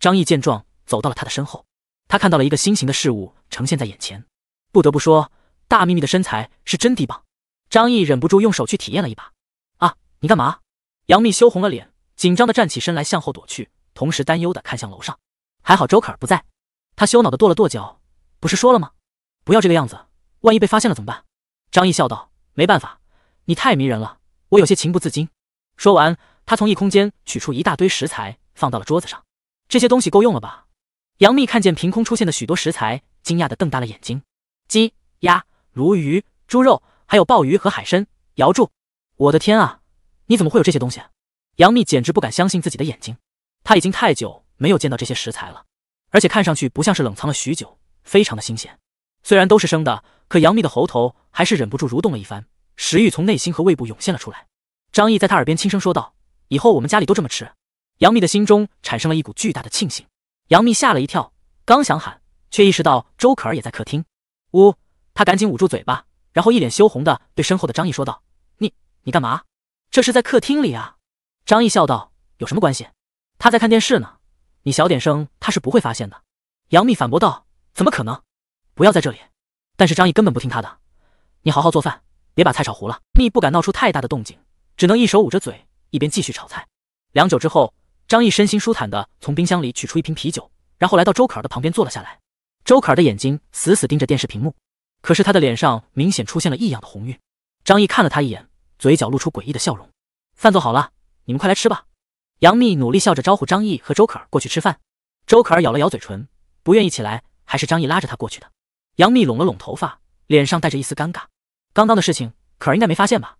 张毅见状，走到了他的身后。他看到了一个新型的事物呈现在眼前。不得不说，大幂幂的身材是真低棒。张毅忍不住用手去体验了一把。啊，你干嘛？杨幂羞红了脸，紧张的站起身来向后躲去，同时担忧的看向楼上。还好周可儿不在。他羞恼的跺了跺脚，不是说了吗？不要这个样子，万一被发现了怎么办？张毅笑道：“没办法，你太迷人了，我有些情不自禁。”说完，他从异空间取出一大堆食材，放到了桌子上。这些东西够用了吧？杨幂看见凭空出现的许多食材，惊讶的瞪大了眼睛。鸡、鸭、鲈鱼、猪肉，还有鲍鱼和海参。瑶柱，我的天啊，你怎么会有这些东西？杨幂简直不敢相信自己的眼睛。他已经太久没有见到这些食材了。而且看上去不像是冷藏了许久，非常的新鲜。虽然都是生的，可杨幂的喉头还是忍不住蠕动了一番，食欲从内心和胃部涌现了出来。张毅在她耳边轻声说道：“以后我们家里都这么吃。”杨幂的心中产生了一股巨大的庆幸。杨幂吓了一跳，刚想喊，却意识到周可儿也在客厅。呜，她赶紧捂住嘴巴，然后一脸羞红的对身后的张毅说道：“你你干嘛？这是在客厅里啊！”张毅笑道：“有什么关系？她在看电视呢。”你小点声，他是不会发现的。杨幂反驳道，怎么可能？不要在这里。但是张毅根本不听他的。你好好做饭，别把菜炒糊了。幂不敢闹出太大的动静，只能一手捂着嘴，一边继续炒菜。良久之后，张毅身心舒坦的从冰箱里取出一瓶啤酒，然后来到周可儿的旁边坐了下来。周可儿的眼睛死死盯着电视屏幕，可是她的脸上明显出现了异样的红晕。张毅看了她一眼，嘴角露出诡异的笑容。饭做好了，你们快来吃吧。杨幂努力笑着招呼张毅和周可儿过去吃饭，周可儿咬了咬嘴唇，不愿意起来，还是张毅拉着他过去的。杨幂拢了拢头发，脸上带着一丝尴尬，刚刚的事情可儿应该没发现吧？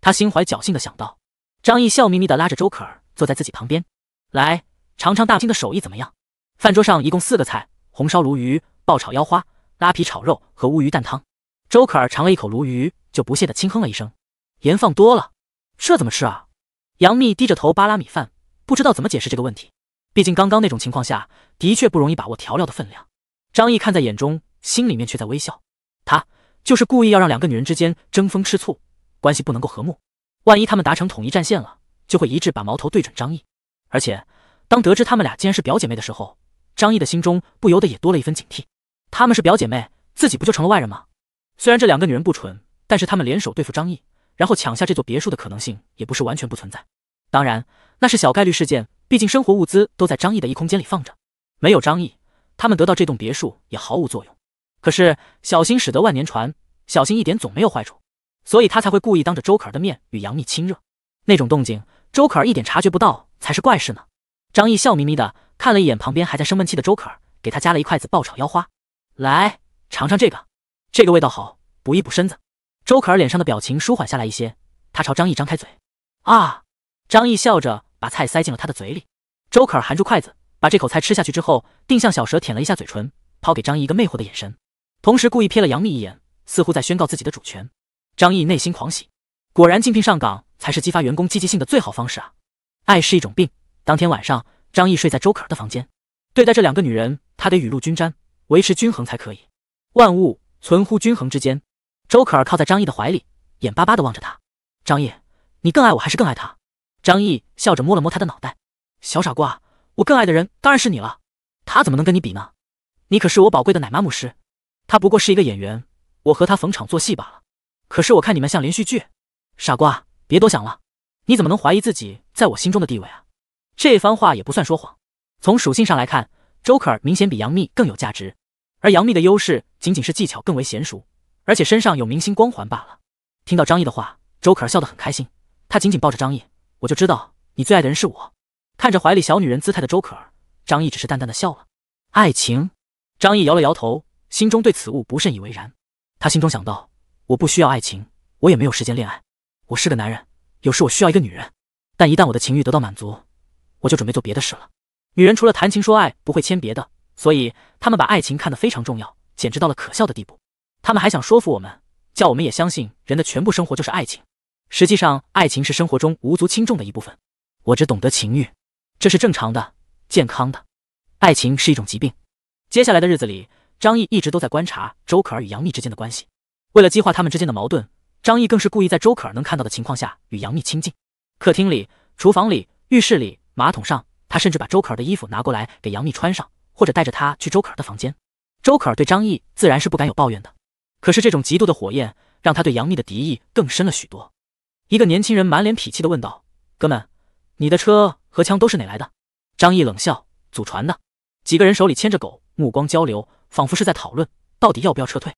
她心怀侥幸的想到。张毅笑眯眯的拉着周可儿坐在自己旁边，来尝尝大清的手艺怎么样？饭桌上一共四个菜：红烧鲈鱼、爆炒腰花、拉皮炒肉和乌鱼蛋汤。周可儿尝了一口鲈鱼，就不屑的轻哼了一声，盐放多了，这怎么吃啊？杨幂低着头扒拉米饭。不知道怎么解释这个问题，毕竟刚刚那种情况下的确不容易把握调料的分量。张毅看在眼中，心里面却在微笑。他就是故意要让两个女人之间争风吃醋，关系不能够和睦。万一她们达成统一战线了，就会一致把矛头对准张毅。而且，当得知他们俩竟然是表姐妹的时候，张毅的心中不由得也多了一分警惕。他们是表姐妹，自己不就成了外人吗？虽然这两个女人不蠢，但是他们联手对付张毅，然后抢下这座别墅的可能性也不是完全不存在。当然，那是小概率事件。毕竟生活物资都在张毅的一空间里放着，没有张毅，他们得到这栋别墅也毫无作用。可是小心使得万年船，小心一点总没有坏处，所以他才会故意当着周可儿的面与杨幂亲热。那种动静，周可儿一点察觉不到才是怪事呢。张毅笑眯眯的看了一眼旁边还在生闷气的周可儿，给他夹了一筷子爆炒腰花，来尝尝这个，这个味道好，补一补身子。周可儿脸上的表情舒缓下来一些，他朝张毅张开嘴，啊。张毅笑着把菜塞进了他的嘴里，周可儿含住筷子，把这口菜吃下去之后，定向小蛇舔了一下嘴唇，抛给张毅一个魅惑的眼神，同时故意瞥了杨幂一眼，似乎在宣告自己的主权。张毅内心狂喜，果然竞聘上岗才是激发员工积极性的最好方式啊！爱是一种病。当天晚上，张毅睡在周可儿的房间，对待这两个女人，他得雨露均沾，维持均衡才可以。万物存乎均衡之间。周可儿靠在张毅的怀里，眼巴巴地望着他。张毅，你更爱我还是更爱他？张毅笑着摸了摸他的脑袋，小傻瓜，我更爱的人当然是你了。他怎么能跟你比呢？你可是我宝贵的奶妈牧师，他不过是一个演员，我和他逢场作戏罢了。可是我看你们像连续剧，傻瓜，别多想了。你怎么能怀疑自己在我心中的地位啊？这番话也不算说谎。从属性上来看，周可儿明显比杨幂更有价值，而杨幂的优势仅仅是技巧更为娴熟，而且身上有明星光环罢了。听到张毅的话，周可儿笑得很开心，她紧紧抱着张毅。我就知道你最爱的人是我，看着怀里小女人姿态的周可儿，张毅只是淡淡的笑了。爱情，张毅摇了摇头，心中对此物不甚以为然。他心中想到：我不需要爱情，我也没有时间恋爱。我是个男人，有时我需要一个女人，但一旦我的情欲得到满足，我就准备做别的事了。女人除了谈情说爱，不会牵别的，所以他们把爱情看得非常重要，简直到了可笑的地步。他们还想说服我们，叫我们也相信人的全部生活就是爱情。实际上，爱情是生活中无足轻重的一部分。我只懂得情欲，这是正常的、健康的。爱情是一种疾病。接下来的日子里，张毅一直都在观察周可儿与杨幂之间的关系。为了激化他们之间的矛盾，张毅更是故意在周可儿能看到的情况下与杨幂亲近。客厅里、厨房里、浴室里、马桶上，他甚至把周可儿的衣服拿过来给杨幂穿上，或者带着她去周可儿的房间。周可儿对张毅自然是不敢有抱怨的，可是这种极度的火焰，让他对杨幂的敌意更深了许多。一个年轻人满脸痞气的问道：“哥们，你的车和枪都是哪来的？”张毅冷笑：“祖传的。”几个人手里牵着狗，目光交流，仿佛是在讨论到底要不要撤退。